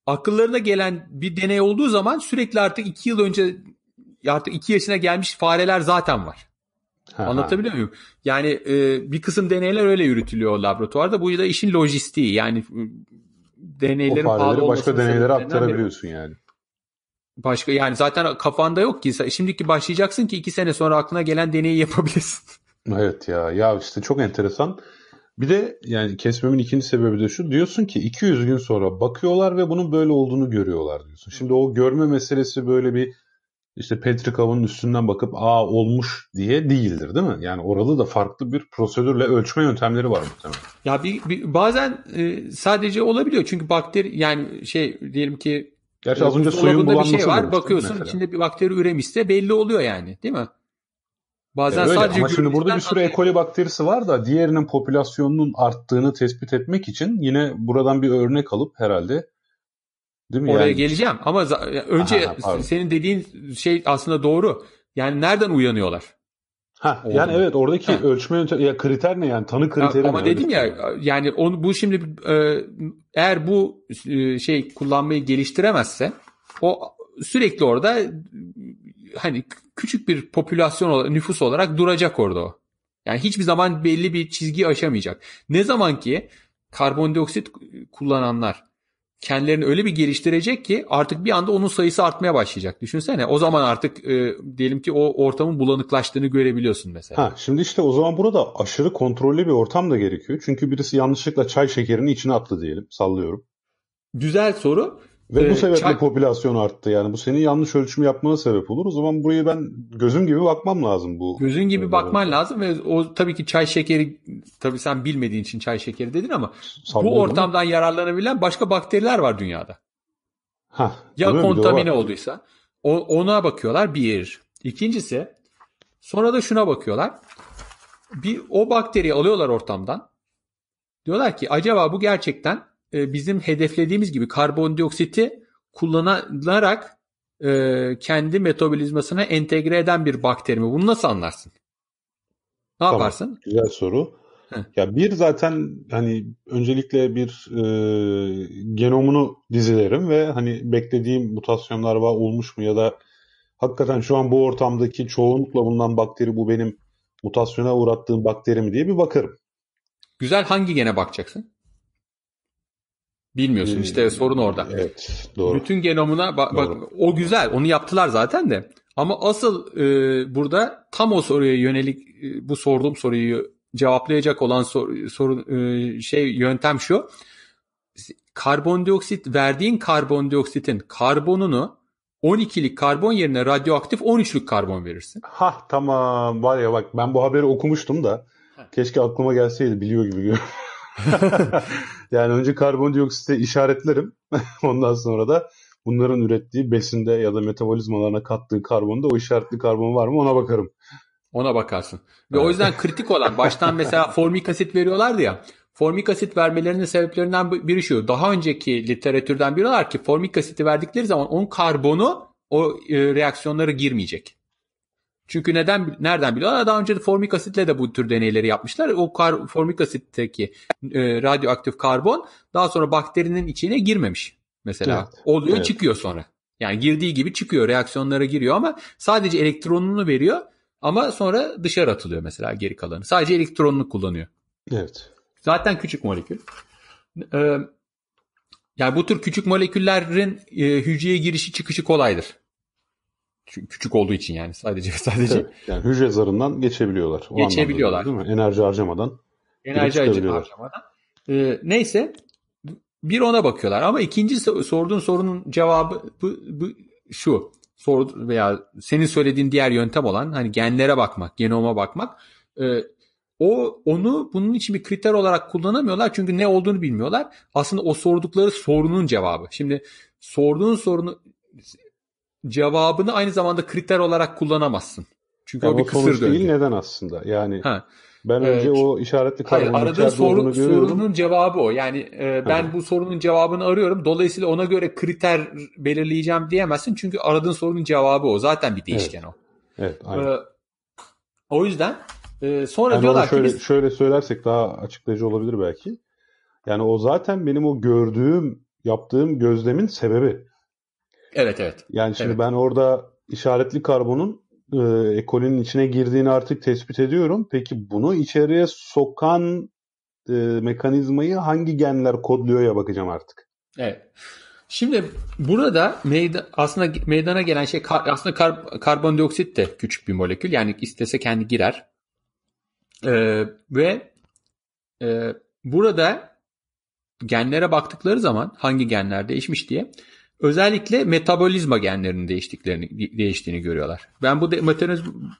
Akıllarına gelen bir deney olduğu zaman sürekli artık iki yıl önce artık iki yaşına gelmiş fareler zaten var. Ha. Anlatabiliyor muyum? Yani e, bir kısım deneyler öyle yürütülüyor laboratuvarda. Bu da işin lojistiği. Yani deneylerin o pahalı başka deneylere aktarabiliyorsun yani. Başka yani zaten kafanda yok ki. Şimdiki başlayacaksın ki iki sene sonra aklına gelen deneyi yapabilirsin. evet ya ya işte çok enteresan. Bir de yani kesmemin ikinci sebebi de şu. Diyorsun ki 200 gün sonra bakıyorlar ve bunun böyle olduğunu görüyorlar diyorsun. Şimdi o görme meselesi böyle bir işte Petrikov'un üstünden bakıp a olmuş diye değildir değil mi? Yani orada da farklı bir prosedürle ölçme yöntemleri var muhtemelen. Ya bir, bir bazen e, sadece olabiliyor çünkü bakteri yani şey diyelim ki Gerçi e, az önce suyun bulanması bir şey var. Bakıyorsun mesela. içinde bir bakteri üremişse belli oluyor yani değil mi? Bazen e öyle, sadece ama şimdi burada bir sürü E. bakterisi var da diğerinin popülasyonunun arttığını tespit etmek için yine buradan bir örnek alıp herhalde Değil mi Oraya yani? geleceğim ama önce Aha, senin dediğin şey aslında doğru. Yani nereden uyanıyorlar? Ha, Oldu. yani evet oradaki ha. ölçme ya kriter ne yani tanı kriteri ya, ama ne? dedim ya yani onu bu şimdi e, eğer bu e, şey kullanmayı geliştiremezse o sürekli orada e, hani küçük bir popülasyon nüfus olarak duracak orada o. Yani hiçbir zaman belli bir çizgi aşamayacak. Ne zaman ki karbondioksit kullananlar kendilerini öyle bir geliştirecek ki artık bir anda onun sayısı artmaya başlayacak. Düşünsene o zaman artık e, diyelim ki o ortamın bulanıklaştığını görebiliyorsun mesela. Ha, şimdi işte o zaman burada aşırı kontrollü bir ortam da gerekiyor. Çünkü birisi yanlışlıkla çay şekerini içine attı diyelim sallıyorum. Güzel soru. Ve ee, bu sebeple çak... popülasyon arttı yani. Bu senin yanlış ölçümü yapmana sebep olur. O zaman burayı ben gözüm gibi bakmam lazım bu. Gözün gibi böyle. bakman lazım ve o tabii ki çay şekeri tabii sen bilmediğin için çay şekeri dedin ama Sanmıyorum. bu ortamdan mi? yararlanabilen başka bakteriler var dünyada. Heh, ya kontamine olduysa o, ona bakıyorlar bir. İkincisi sonra da şuna bakıyorlar. Bir o bakteriyi alıyorlar ortamdan. Diyorlar ki acaba bu gerçekten e, bizim hedeflediğimiz gibi karbondioksiti kullanılarak e, kendi metabolizmasına entegre eden bir bakteri mi? Bunu nasıl anlarsın? Ne tamam, yaparsın? Güzel soru. Heh. Ya bir zaten hani öncelikle bir e, genomunu dizilerim ve hani beklediğim mutasyonlar var olmuş mu ya da hakikaten şu an bu ortamdaki çoğunlukla bulunan bakteri bu benim mutasyona uğrattığım bakteri mi diye bir bakarım. Güzel hangi gene bakacaksın? Bilmiyorsun işte hmm. sorun orada. Evet doğru. Bütün genomuna bak, doğru. bak o güzel onu yaptılar zaten de. Ama asıl e, burada tam o soruya yönelik e, bu sorduğum soruyu cevaplayacak olan sor, sorun e, şey yöntem şu. Karbondioksit verdiğin karbondioksitin karbonunu 12'lik karbon yerine radyoaktif 13'lük karbon verirsin. Ha tamam var ya bak ben bu haberi okumuştum da Heh. keşke aklıma gelseydi biliyor gibi görüyorum. yani önce karbondioksite işaretlerim. Ondan sonra da bunların ürettiği besinde ya da metabolizmalarına kattığı karbonda o işaretli karbon var mı ona bakarım. Ona bakarsın. Ve o yüzden kritik olan baştan mesela formik asit veriyorlardı ya. Formik asit vermelerinin sebeplerinden biri şu. Daha önceki literatürden biri var ki formik asiti verdikleri zaman onun karbonu o e, reaksiyonlara girmeyecek. Çünkü neden nereden biliyorlar? Daha önce de formik asitle de bu tür deneyleri yapmışlar. O kar, formik asitteki e, radyoaktif karbon daha sonra bakterinin içine girmemiş mesela. Evet. Oluyor evet. çıkıyor sonra. Yani girdiği gibi çıkıyor, reaksiyonlara giriyor ama sadece elektronunu veriyor ama sonra dışarı atılıyor mesela geri kalanı. Sadece elektronunu kullanıyor. Evet. Zaten küçük molekül. Ee, yani bu tür küçük moleküllerin e, hücreye girişi çıkışı kolaydır küçük olduğu için yani sadece ve sadece. Evet, yani hücre zarından geçebiliyorlar. O geçebiliyorlar. değil mi? Enerji harcamadan. Enerji harcamadan. Ee, neyse bir ona bakıyorlar ama ikinci sorduğun sorunun cevabı bu, bu, şu. Sor, veya senin söylediğin diğer yöntem olan hani genlere bakmak, genoma bakmak. Ee, o onu bunun için bir kriter olarak kullanamıyorlar çünkü ne olduğunu bilmiyorlar. Aslında o sordukları sorunun cevabı. Şimdi sorduğun sorunu cevabını aynı zamanda kriter olarak kullanamazsın. Çünkü yani o bir kısır sonuç döngü. değil neden aslında? Yani ha. ben önce ee, o işaretli karbon hayır, aradığın soru, sorunun cevabı o. Yani e, ben ha. bu sorunun cevabını arıyorum. Dolayısıyla ona göre kriter belirleyeceğim diyemezsin. Çünkü aradığın sorunun cevabı o. Zaten bir değişken evet. o. Evet, aynen. Ee, o yüzden e, sonra yani diyorlar şöyle, ki biz... şöyle söylersek daha açıklayıcı olabilir belki. Yani o zaten benim o gördüğüm, yaptığım gözlemin sebebi. Evet evet. Yani şimdi evet. ben orada işaretli karbonun e, ekolinin içine girdiğini artık tespit ediyorum. Peki bunu içeriye sokan e, mekanizmayı hangi genler kodluyor ya bakacağım artık. Evet. Şimdi burada meyda, aslında meydana gelen şey kar, aslında kar, karbondioksit de küçük bir molekül. Yani istese kendi girer. Ee, ve e, burada genlere baktıkları zaman hangi genler değişmiş diye özellikle metabolizma genlerinin değiştiklerini değiştiğini görüyorlar. Ben bu de,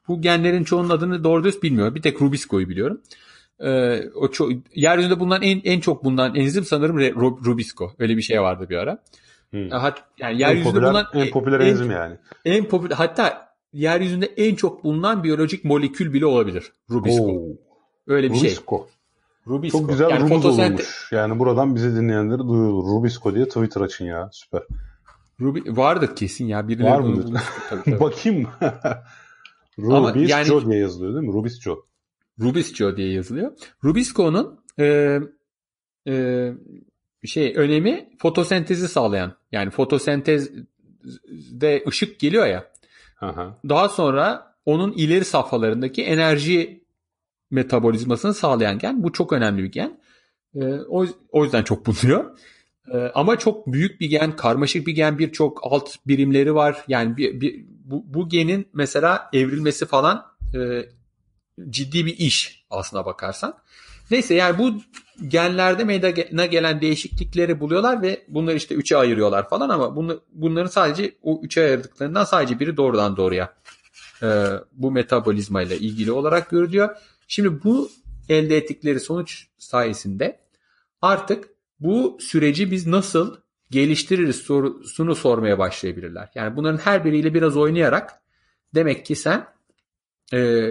bu genlerin çoğunun adını doğru düz bilmiyorum. Bir tek Rubisco'yu biliyorum. Ee, o ço- yeryüzünde bulunan en en çok bulunan enzim sanırım Re- Rubisco. Öyle bir şey vardı bir ara. Hmm. Hat, yani yeryüzünde en popüler, bulunan en popüler en, enzim yani. En popüler hatta yeryüzünde en çok bulunan biyolojik molekül bile olabilir Rubisco. Oo. Öyle bir şey. Rubisco. şey. Rubisco. Çok güzel yani Rumus fotosent... olmuş. Yani buradan bizi dinleyenleri duyulur. Rubisco diye Twitter açın ya. Süper. Rubi... Vardır kesin ya. Birileri Var mıdır? tabii, tabii. Bakayım. Rubisco yani... diye yazılıyor değil mi? Rubisco. Rubisco diye yazılıyor. Rubisco'nun e, e, şey önemi fotosentezi sağlayan. Yani fotosentezde ışık geliyor ya. Aha. Daha sonra onun ileri safhalarındaki enerji metabolizmasını sağlayan gen. Bu çok önemli bir gen. E, o, o yüzden çok bulunuyor. E, ee, ama çok büyük bir gen, karmaşık bir gen, birçok alt birimleri var. Yani bir, bir, bu, bu genin mesela evrilmesi falan e, ciddi bir iş aslına bakarsan. Neyse yani bu genlerde meydana gelen değişiklikleri buluyorlar ve bunları işte üçe ayırıyorlar falan ama bunu, bunların sadece o üçe ayırdıklarından sadece biri doğrudan doğruya e, bu metabolizma ile ilgili olarak görülüyor. Şimdi bu elde ettikleri sonuç sayesinde artık bu süreci biz nasıl geliştiririz sorusunu sormaya başlayabilirler. Yani bunların her biriyle biraz oynayarak demek ki sen e,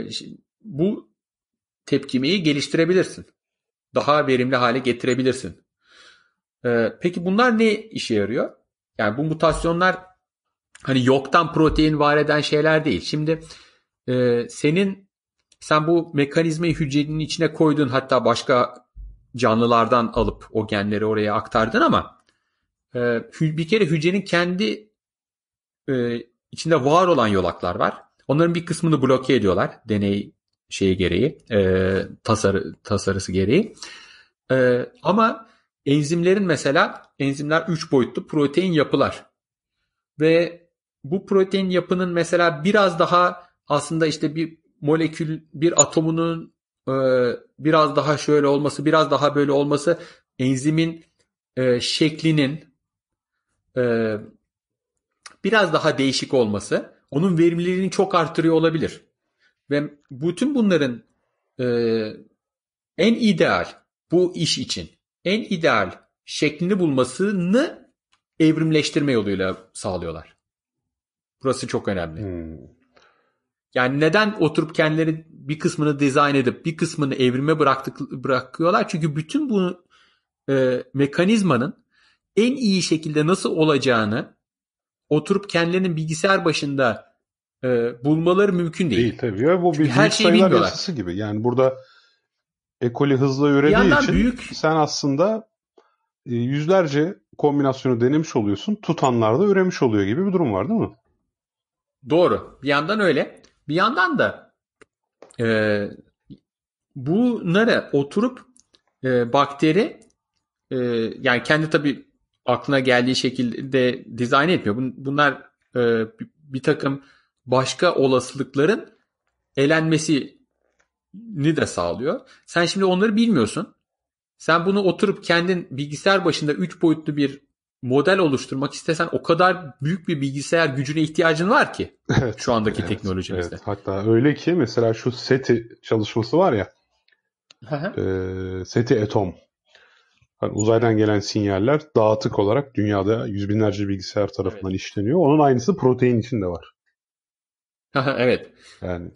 bu tepkimeyi geliştirebilirsin. Daha verimli hale getirebilirsin. E, peki bunlar ne işe yarıyor? Yani bu mutasyonlar hani yoktan protein var eden şeyler değil. Şimdi e, senin sen bu mekanizmayı hücrenin içine koydun hatta başka canlılardan alıp o genleri oraya aktardın ama e, bir kere hücrenin kendi e, içinde var olan yolaklar var. Onların bir kısmını bloke ediyorlar deney şeyi gereği, e, tasarı, tasarısı gereği. E, ama enzimlerin mesela enzimler 3 boyutlu protein yapılar. Ve bu protein yapının mesela biraz daha aslında işte bir molekül bir atomunun e, biraz daha şöyle olması, biraz daha böyle olması enzimin e, şeklinin e, biraz daha değişik olması onun verimliliğini çok artırıyor olabilir. Ve bütün bunların e, en ideal bu iş için en ideal şeklini bulmasını evrimleştirme yoluyla sağlıyorlar. Burası çok önemli. Hmm. Yani neden oturup kendileri bir kısmını dizayn edip bir kısmını evrime bıraktık, bırakıyorlar? Çünkü bütün bu e, mekanizmanın en iyi şekilde nasıl olacağını oturup kendilerinin bilgisayar başında e, bulmaları mümkün değil. Değil tabii. Ya, bu Çünkü her şeyi bilmiyorlar. Yasası gibi. Yani burada ekoli hızla ürediği için büyük... sen aslında e, yüzlerce kombinasyonu denemiş oluyorsun. Tutanlar da üremiş oluyor gibi bir durum var değil mi? Doğru. Bir yandan öyle. Bir yandan da e, bunlara oturup e, bakteri e, yani kendi tabii aklına geldiği şekilde dizayn etmiyor. Bunlar e, bir takım başka olasılıkların elenmesini de sağlıyor. Sen şimdi onları bilmiyorsun. Sen bunu oturup kendin bilgisayar başında 3 boyutlu bir model oluşturmak istesen o kadar büyük bir bilgisayar gücüne ihtiyacın var ki evet, şu andaki evet, teknolojimizde. Evet. Hatta öyle ki mesela şu SETI çalışması var ya e, SETI Atom yani uzaydan gelen sinyaller dağıtık olarak dünyada yüz binlerce bilgisayar tarafından evet. işleniyor. Onun aynısı protein için de var. evet. Yani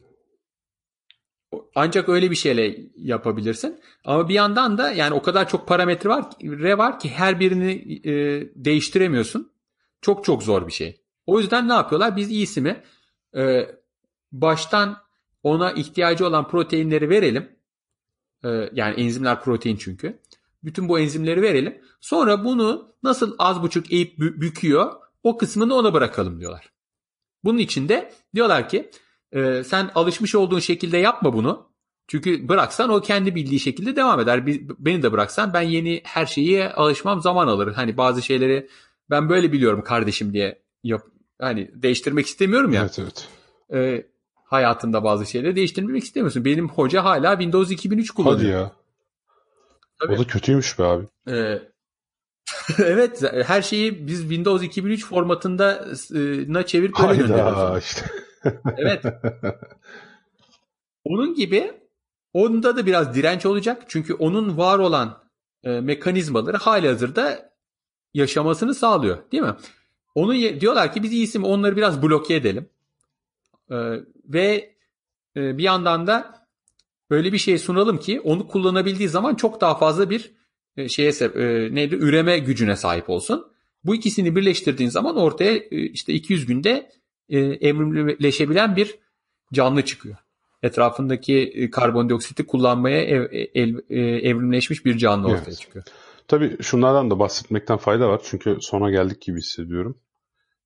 ancak öyle bir şeyle yapabilirsin. Ama bir yandan da yani o kadar çok parametre var, re var ki her birini e, değiştiremiyorsun. Çok çok zor bir şey. O yüzden ne yapıyorlar? Biz iyisi mi e, baştan ona ihtiyacı olan proteinleri verelim. E, yani enzimler protein çünkü. Bütün bu enzimleri verelim. Sonra bunu nasıl az buçuk eğip büküyor o kısmını ona bırakalım diyorlar. Bunun için de diyorlar ki e, sen alışmış olduğun şekilde yapma bunu. Çünkü bıraksan o kendi bildiği şekilde devam eder. Beni de bıraksan ben yeni her şeyi alışmam zaman alır. Hani bazı şeyleri ben böyle biliyorum kardeşim diye yap hani değiştirmek istemiyorum ya. Evet evet. E, hayatında bazı şeyleri değiştirmek istemiyorsun. Benim hoca hala Windows 2003 kullanıyor. Hadi ya. Tabii. O da kötüymüş be abi. Ee, evet her şeyi biz Windows 2003 formatında e, çevirip öyle gönderiyoruz. işte evet. Onun gibi onda da biraz direnç olacak. Çünkü onun var olan e, mekanizmaları hali hazırda yaşamasını sağlıyor. Değil mi? Onu diyorlar ki biz iyisi mi onları biraz bloke edelim. E, ve e, bir yandan da böyle bir şey sunalım ki onu kullanabildiği zaman çok daha fazla bir e, şeye e, neydi üreme gücüne sahip olsun. Bu ikisini birleştirdiğin zaman ortaya e, işte 200 günde e, evrimleşebilen bir canlı çıkıyor. Etrafındaki e, karbondioksiti kullanmaya ev, ev, e, evrimleşmiş bir canlı evet. ortaya çıkıyor. Tabii şunlardan da bahsetmekten fayda var. Çünkü sona geldik gibi hissediyorum.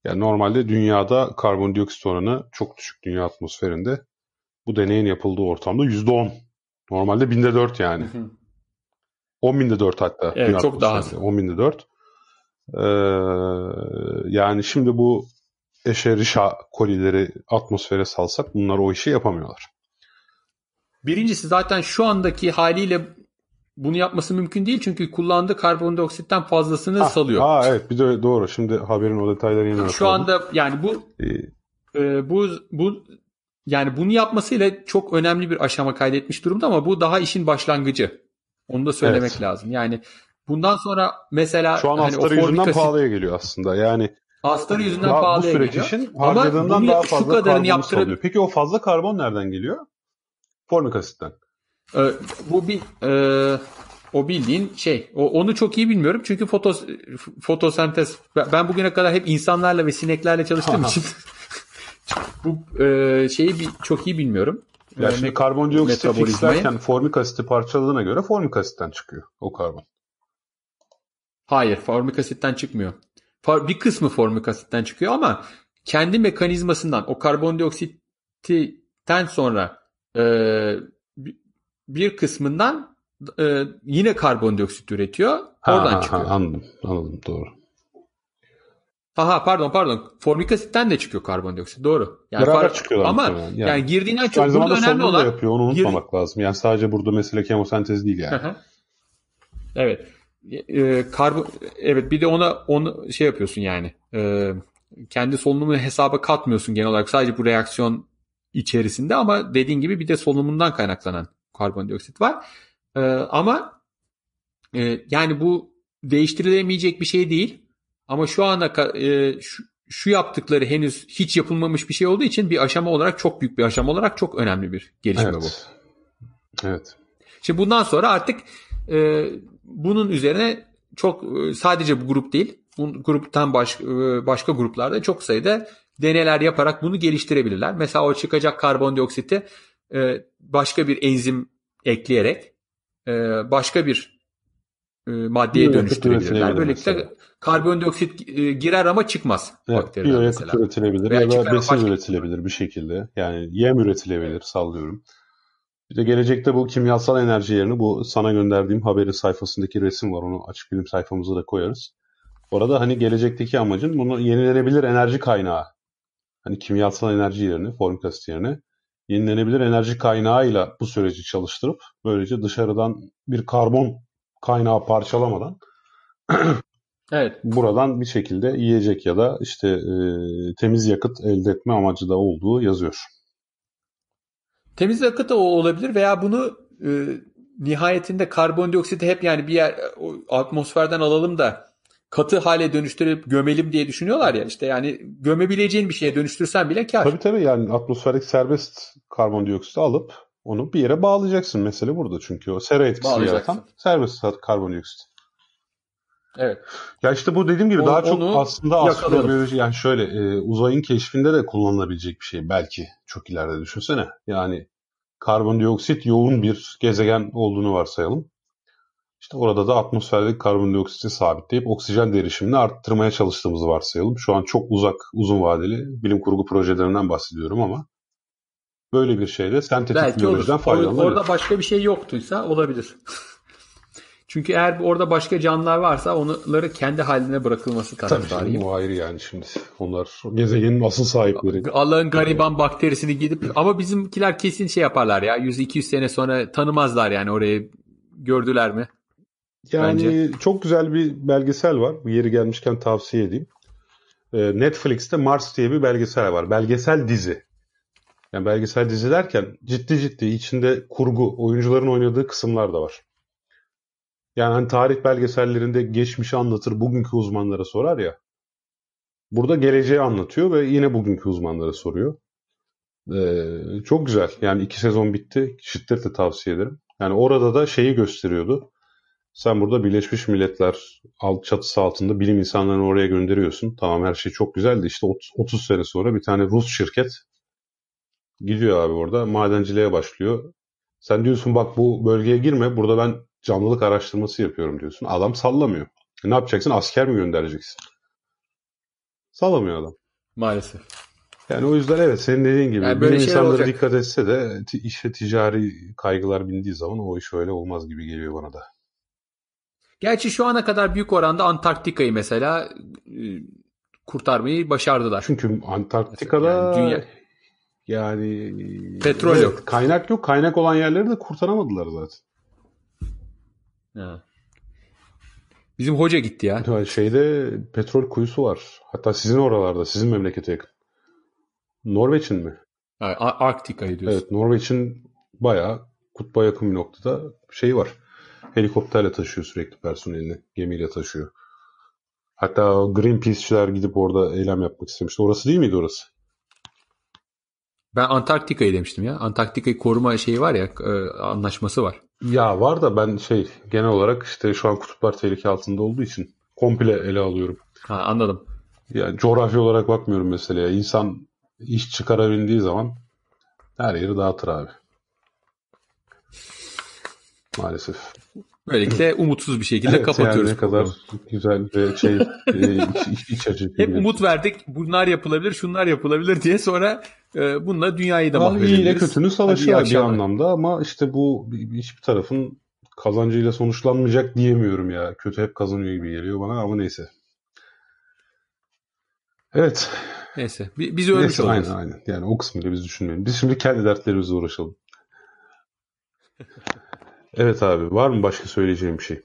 Yani normalde dünyada karbondioksit oranı çok düşük dünya atmosferinde. Bu deneyin yapıldığı ortamda %10. Normalde binde 4 yani. Hı 10 binde 4 hatta. Evet çok daha az. 10 binde 4. Ee, yani şimdi bu eşerişa kolileri atmosfere salsak bunlar o işi yapamıyorlar. Birincisi zaten şu andaki haliyle bunu yapması mümkün değil çünkü kullandığı karbondioksitten fazlasını ha, ah, salıyor. Ha evet bir de doğru. Şimdi haberin o detayları yine Şu anda yani bu ee, e, bu bu yani bunu yapmasıyla çok önemli bir aşama kaydetmiş durumda ama bu daha işin başlangıcı. Onu da söylemek evet. lazım. Yani bundan sonra mesela şu an hani astarı yüzünden asit... pahalıya geliyor aslında. Yani Hastalığı yüzünden daha, pahalıya bu süreç geliyor. için harcadığından Ama daha fazla kadarını yaptırıp... salıyor. Peki o fazla karbon nereden geliyor? Formik asitten. Ee, bu bir e, o bildiğin şey. O, onu çok iyi bilmiyorum çünkü fotos, fotosentez. Ben bugüne kadar hep insanlarla ve sineklerle çalıştığım için bu e, şeyi bir, çok iyi bilmiyorum. Ya yani e, şimdi karbondioksiti fixlerken formik asiti parçaladığına göre formik asitten çıkıyor o karbon. Hayır formik asitten çıkmıyor bir kısmı formik asitten çıkıyor ama kendi mekanizmasından o karbondioksitten sonra e, bir kısmından e, yine karbondioksit üretiyor. Oradan ha, çıkıyor. Ha, anladım, anladım doğru. Aha pardon pardon. Formik asitten de çıkıyor karbondioksit. Doğru. Yani Beraber far... çıkıyorlar. Ama yani, yani girdiğinden çok aynı burada önemli olan. yapıyor, onu unutmamak gir... lazım. Yani sadece burada mesele kemosentez değil yani. evet e, ee, karbon evet bir de ona onu şey yapıyorsun yani. E, kendi solunumunu hesaba katmıyorsun genel olarak. Sadece bu reaksiyon içerisinde ama dediğin gibi bir de solunumundan kaynaklanan karbondioksit var. E, ama e, yani bu değiştirilemeyecek bir şey değil. Ama şu ana e, şu, şu yaptıkları henüz hiç yapılmamış bir şey olduğu için bir aşama olarak çok büyük bir aşama olarak çok önemli bir gelişme evet. bu. Evet. Şimdi bundan sonra artık e, bunun üzerine çok e, sadece bu grup değil, bu gruptan baş, e, başka gruplarda çok sayıda deneyler yaparak bunu geliştirebilirler. Mesela o çıkacak karbondioksiti e, başka bir enzim ekleyerek başka bir maddeye Biyo dönüştürebilirler. Böylelikle mesela. karbondioksit girer ama çıkmaz evet, bakteriler mesela. üretilebilir Veya ya da besin başka... üretilebilir bir şekilde. Yani yem üretilebilir sallıyorum. Bir de gelecekte bu kimyasal enerji yerini, bu sana gönderdiğim haberin sayfasındaki resim var. Onu açık bilim sayfamıza da koyarız. Orada hani gelecekteki amacın bunu yenilenebilir enerji kaynağı. Hani kimyasal enerji yerini, formik asit yerini, yenilenebilir enerji kaynağıyla bu süreci çalıştırıp böylece dışarıdan bir karbon kaynağı parçalamadan evet. buradan bir şekilde yiyecek ya da işte e, temiz yakıt elde etme amacı da olduğu yazıyor. Temiz yakıt o olabilir veya bunu e, nihayetinde karbondioksiti hep yani bir yer atmosferden alalım da katı hale dönüştürüp gömelim diye düşünüyorlar ya işte yani gömebileceğin bir şeye dönüştürsen bile kar. Tabii tabii yani atmosferik serbest karbondioksiti alıp onu bir yere bağlayacaksın. Mesele burada çünkü o sera etkisini yaratan serbest karbondioksit. Evet. Ya işte bu dediğim gibi o, daha çok aslında astrobiyoloji şey, yani şöyle e, uzayın keşfinde de kullanılabilecek bir şey belki çok ileride düşünsene. Yani karbondioksit yoğun bir gezegen olduğunu varsayalım. İşte orada da atmosferdeki karbondioksiti sabitleyip oksijen derişimini arttırmaya çalıştığımızı varsayalım. Şu an çok uzak, uzun vadeli bilim kurgu projelerinden bahsediyorum ama böyle bir şeyle sentetik biyolojiden faydalanabilir. Orada başka bir şey yoktuysa olabilir. Çünkü eğer orada başka canlılar varsa onları kendi haline bırakılması taraftarıyım. Tabii bu ayrı yani şimdi. Onlar gezegenin asıl sahipleri. Allah'ın gariban bakterisini gidip ama bizimkiler kesin şey yaparlar ya. 100-200 sene sonra tanımazlar yani orayı. Gördüler mi? Yani Bence. çok güzel bir belgesel var. Bu yeri gelmişken tavsiye edeyim. Ee, Netflix'te Mars diye bir belgesel var. Belgesel dizi. Yani belgesel dizi derken ciddi ciddi içinde kurgu, oyuncuların oynadığı kısımlar da var. Yani hani tarih belgesellerinde geçmişi anlatır, bugünkü uzmanlara sorar ya. Burada geleceği anlatıyor ve yine bugünkü uzmanlara soruyor. Ee, çok güzel. Yani iki sezon bitti. Şiddetle tavsiye ederim. Yani orada da şeyi gösteriyordu. Sen burada Birleşmiş Milletler alt çatısı altında bilim insanlarını oraya gönderiyorsun. Tamam her şey çok güzeldi. İşte 30 sene sonra bir tane Rus şirket gidiyor abi orada madenciliğe başlıyor. Sen diyorsun bak bu bölgeye girme. Burada ben Canlılık araştırması yapıyorum diyorsun. Adam sallamıyor. E ne yapacaksın? Asker mi göndereceksin? Sallamıyor adam. Maalesef. Yani o yüzden evet senin dediğin gibi yani böyle şey insanlara olacak. dikkat etse de işe ticari kaygılar bindiği zaman o iş öyle olmaz gibi geliyor bana da. Gerçi şu ana kadar büyük oranda Antarktika'yı mesela e, kurtarmayı başardılar. Çünkü Antarktika'da yani, dünya... yani petrol evet, yok. Kaynak yok. Kaynak olan yerleri de kurtaramadılar zaten. Bizim hoca gitti ya. Şeyde petrol kuyusu var. Hatta sizin oralarda, sizin memlekete yakın. Norveç'in mi? Evet, Arktika'yı diyorsun. Evet, Norveç'in bayağı kutba yakın bir noktada şeyi var. Helikopterle taşıyor sürekli personelini. Gemiyle taşıyor. Hatta Greenpeace'çiler gidip orada eylem yapmak istemişti. Orası değil miydi orası? Ben Antarktika'yı demiştim ya. Antarktika'yı koruma şeyi var ya, e, anlaşması var. Ya var da ben şey genel olarak işte şu an kutuplar tehlike altında olduğu için komple ele alıyorum. Ha anladım. Yani coğrafi olarak bakmıyorum meseleye. İnsan iş çıkarabildiği zaman her yeri dağıtır abi maalesef. Böylelikle umutsuz bir şekilde evet, kapatıyoruz. Yani ne kadar güzel ve şey e, iç, iç açıcı. Hep umut verdik. Bunlar yapılabilir, şunlar yapılabilir diye sonra e, bununla dünyayı da mahvediyoruz. İyi ile kötünü savaşı bir anlamda ama işte bu hiçbir tarafın kazancıyla sonuçlanmayacak diyemiyorum ya. Kötü hep kazanıyor gibi geliyor bana ama neyse. Evet. Neyse. Biz ölmüş neyse, oluruz. Aynen aynen. Yani o kısmıyla biz düşünmeyelim. Biz şimdi kendi dertlerimizle uğraşalım. Evet abi var mı başka söyleyeceğim bir şey?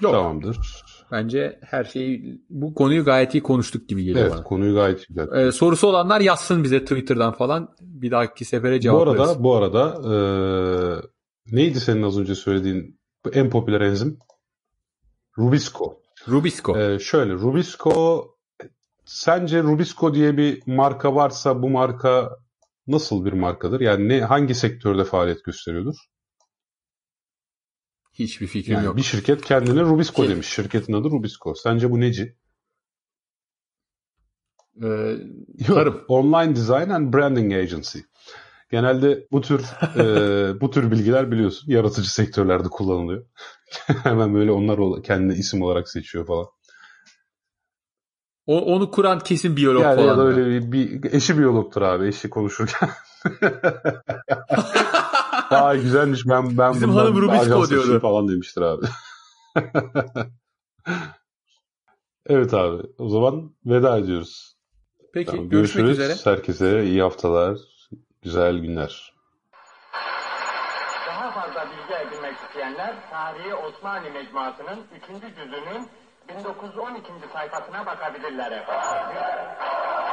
Yok. Tamamdır. Bence her şeyi bu konuyu gayet iyi konuştuk gibi geliyor evet, bana. Evet konuyu gayet iyi Ee, sorusu olanlar yazsın bize Twitter'dan falan. Bir dahaki sefere cevaplarız. Bu arada bu arada ee, neydi senin az önce söylediğin en popüler enzim? Rubisco. Rubisco. Ee, şöyle Rubisco sence Rubisco diye bir marka varsa bu marka nasıl bir markadır? Yani ne hangi sektörde faaliyet gösteriyordur? Hiçbir fikrim yani yok. Bir şirket kendine Rubisco Ki, demiş. Şirketin adı Rubisco. Sence bu neci? E, yok, tarım. Online Design and Branding Agency. Genelde bu tür e, bu tür bilgiler biliyorsun yaratıcı sektörlerde kullanılıyor. Hemen böyle onlar kendine isim olarak seçiyor falan. O, onu kuran kesin biyolog yani falan. Ya da öyle bir, bir eşi biyologtur abi eşi konuşurken. Aa güzelmiş ben ben Bizim hanım Rubisco diyordu. Şey falan demiştir abi. evet abi o zaman veda ediyoruz. Peki tamam, görüşmek görüşürüz. üzere. Herkese iyi haftalar, güzel günler. Daha fazla bilgi edinmek isteyenler Tarihi Osmanlı Mecmuası'nın 3. cüzünün 1912. sayfasına bakabilirler efendim.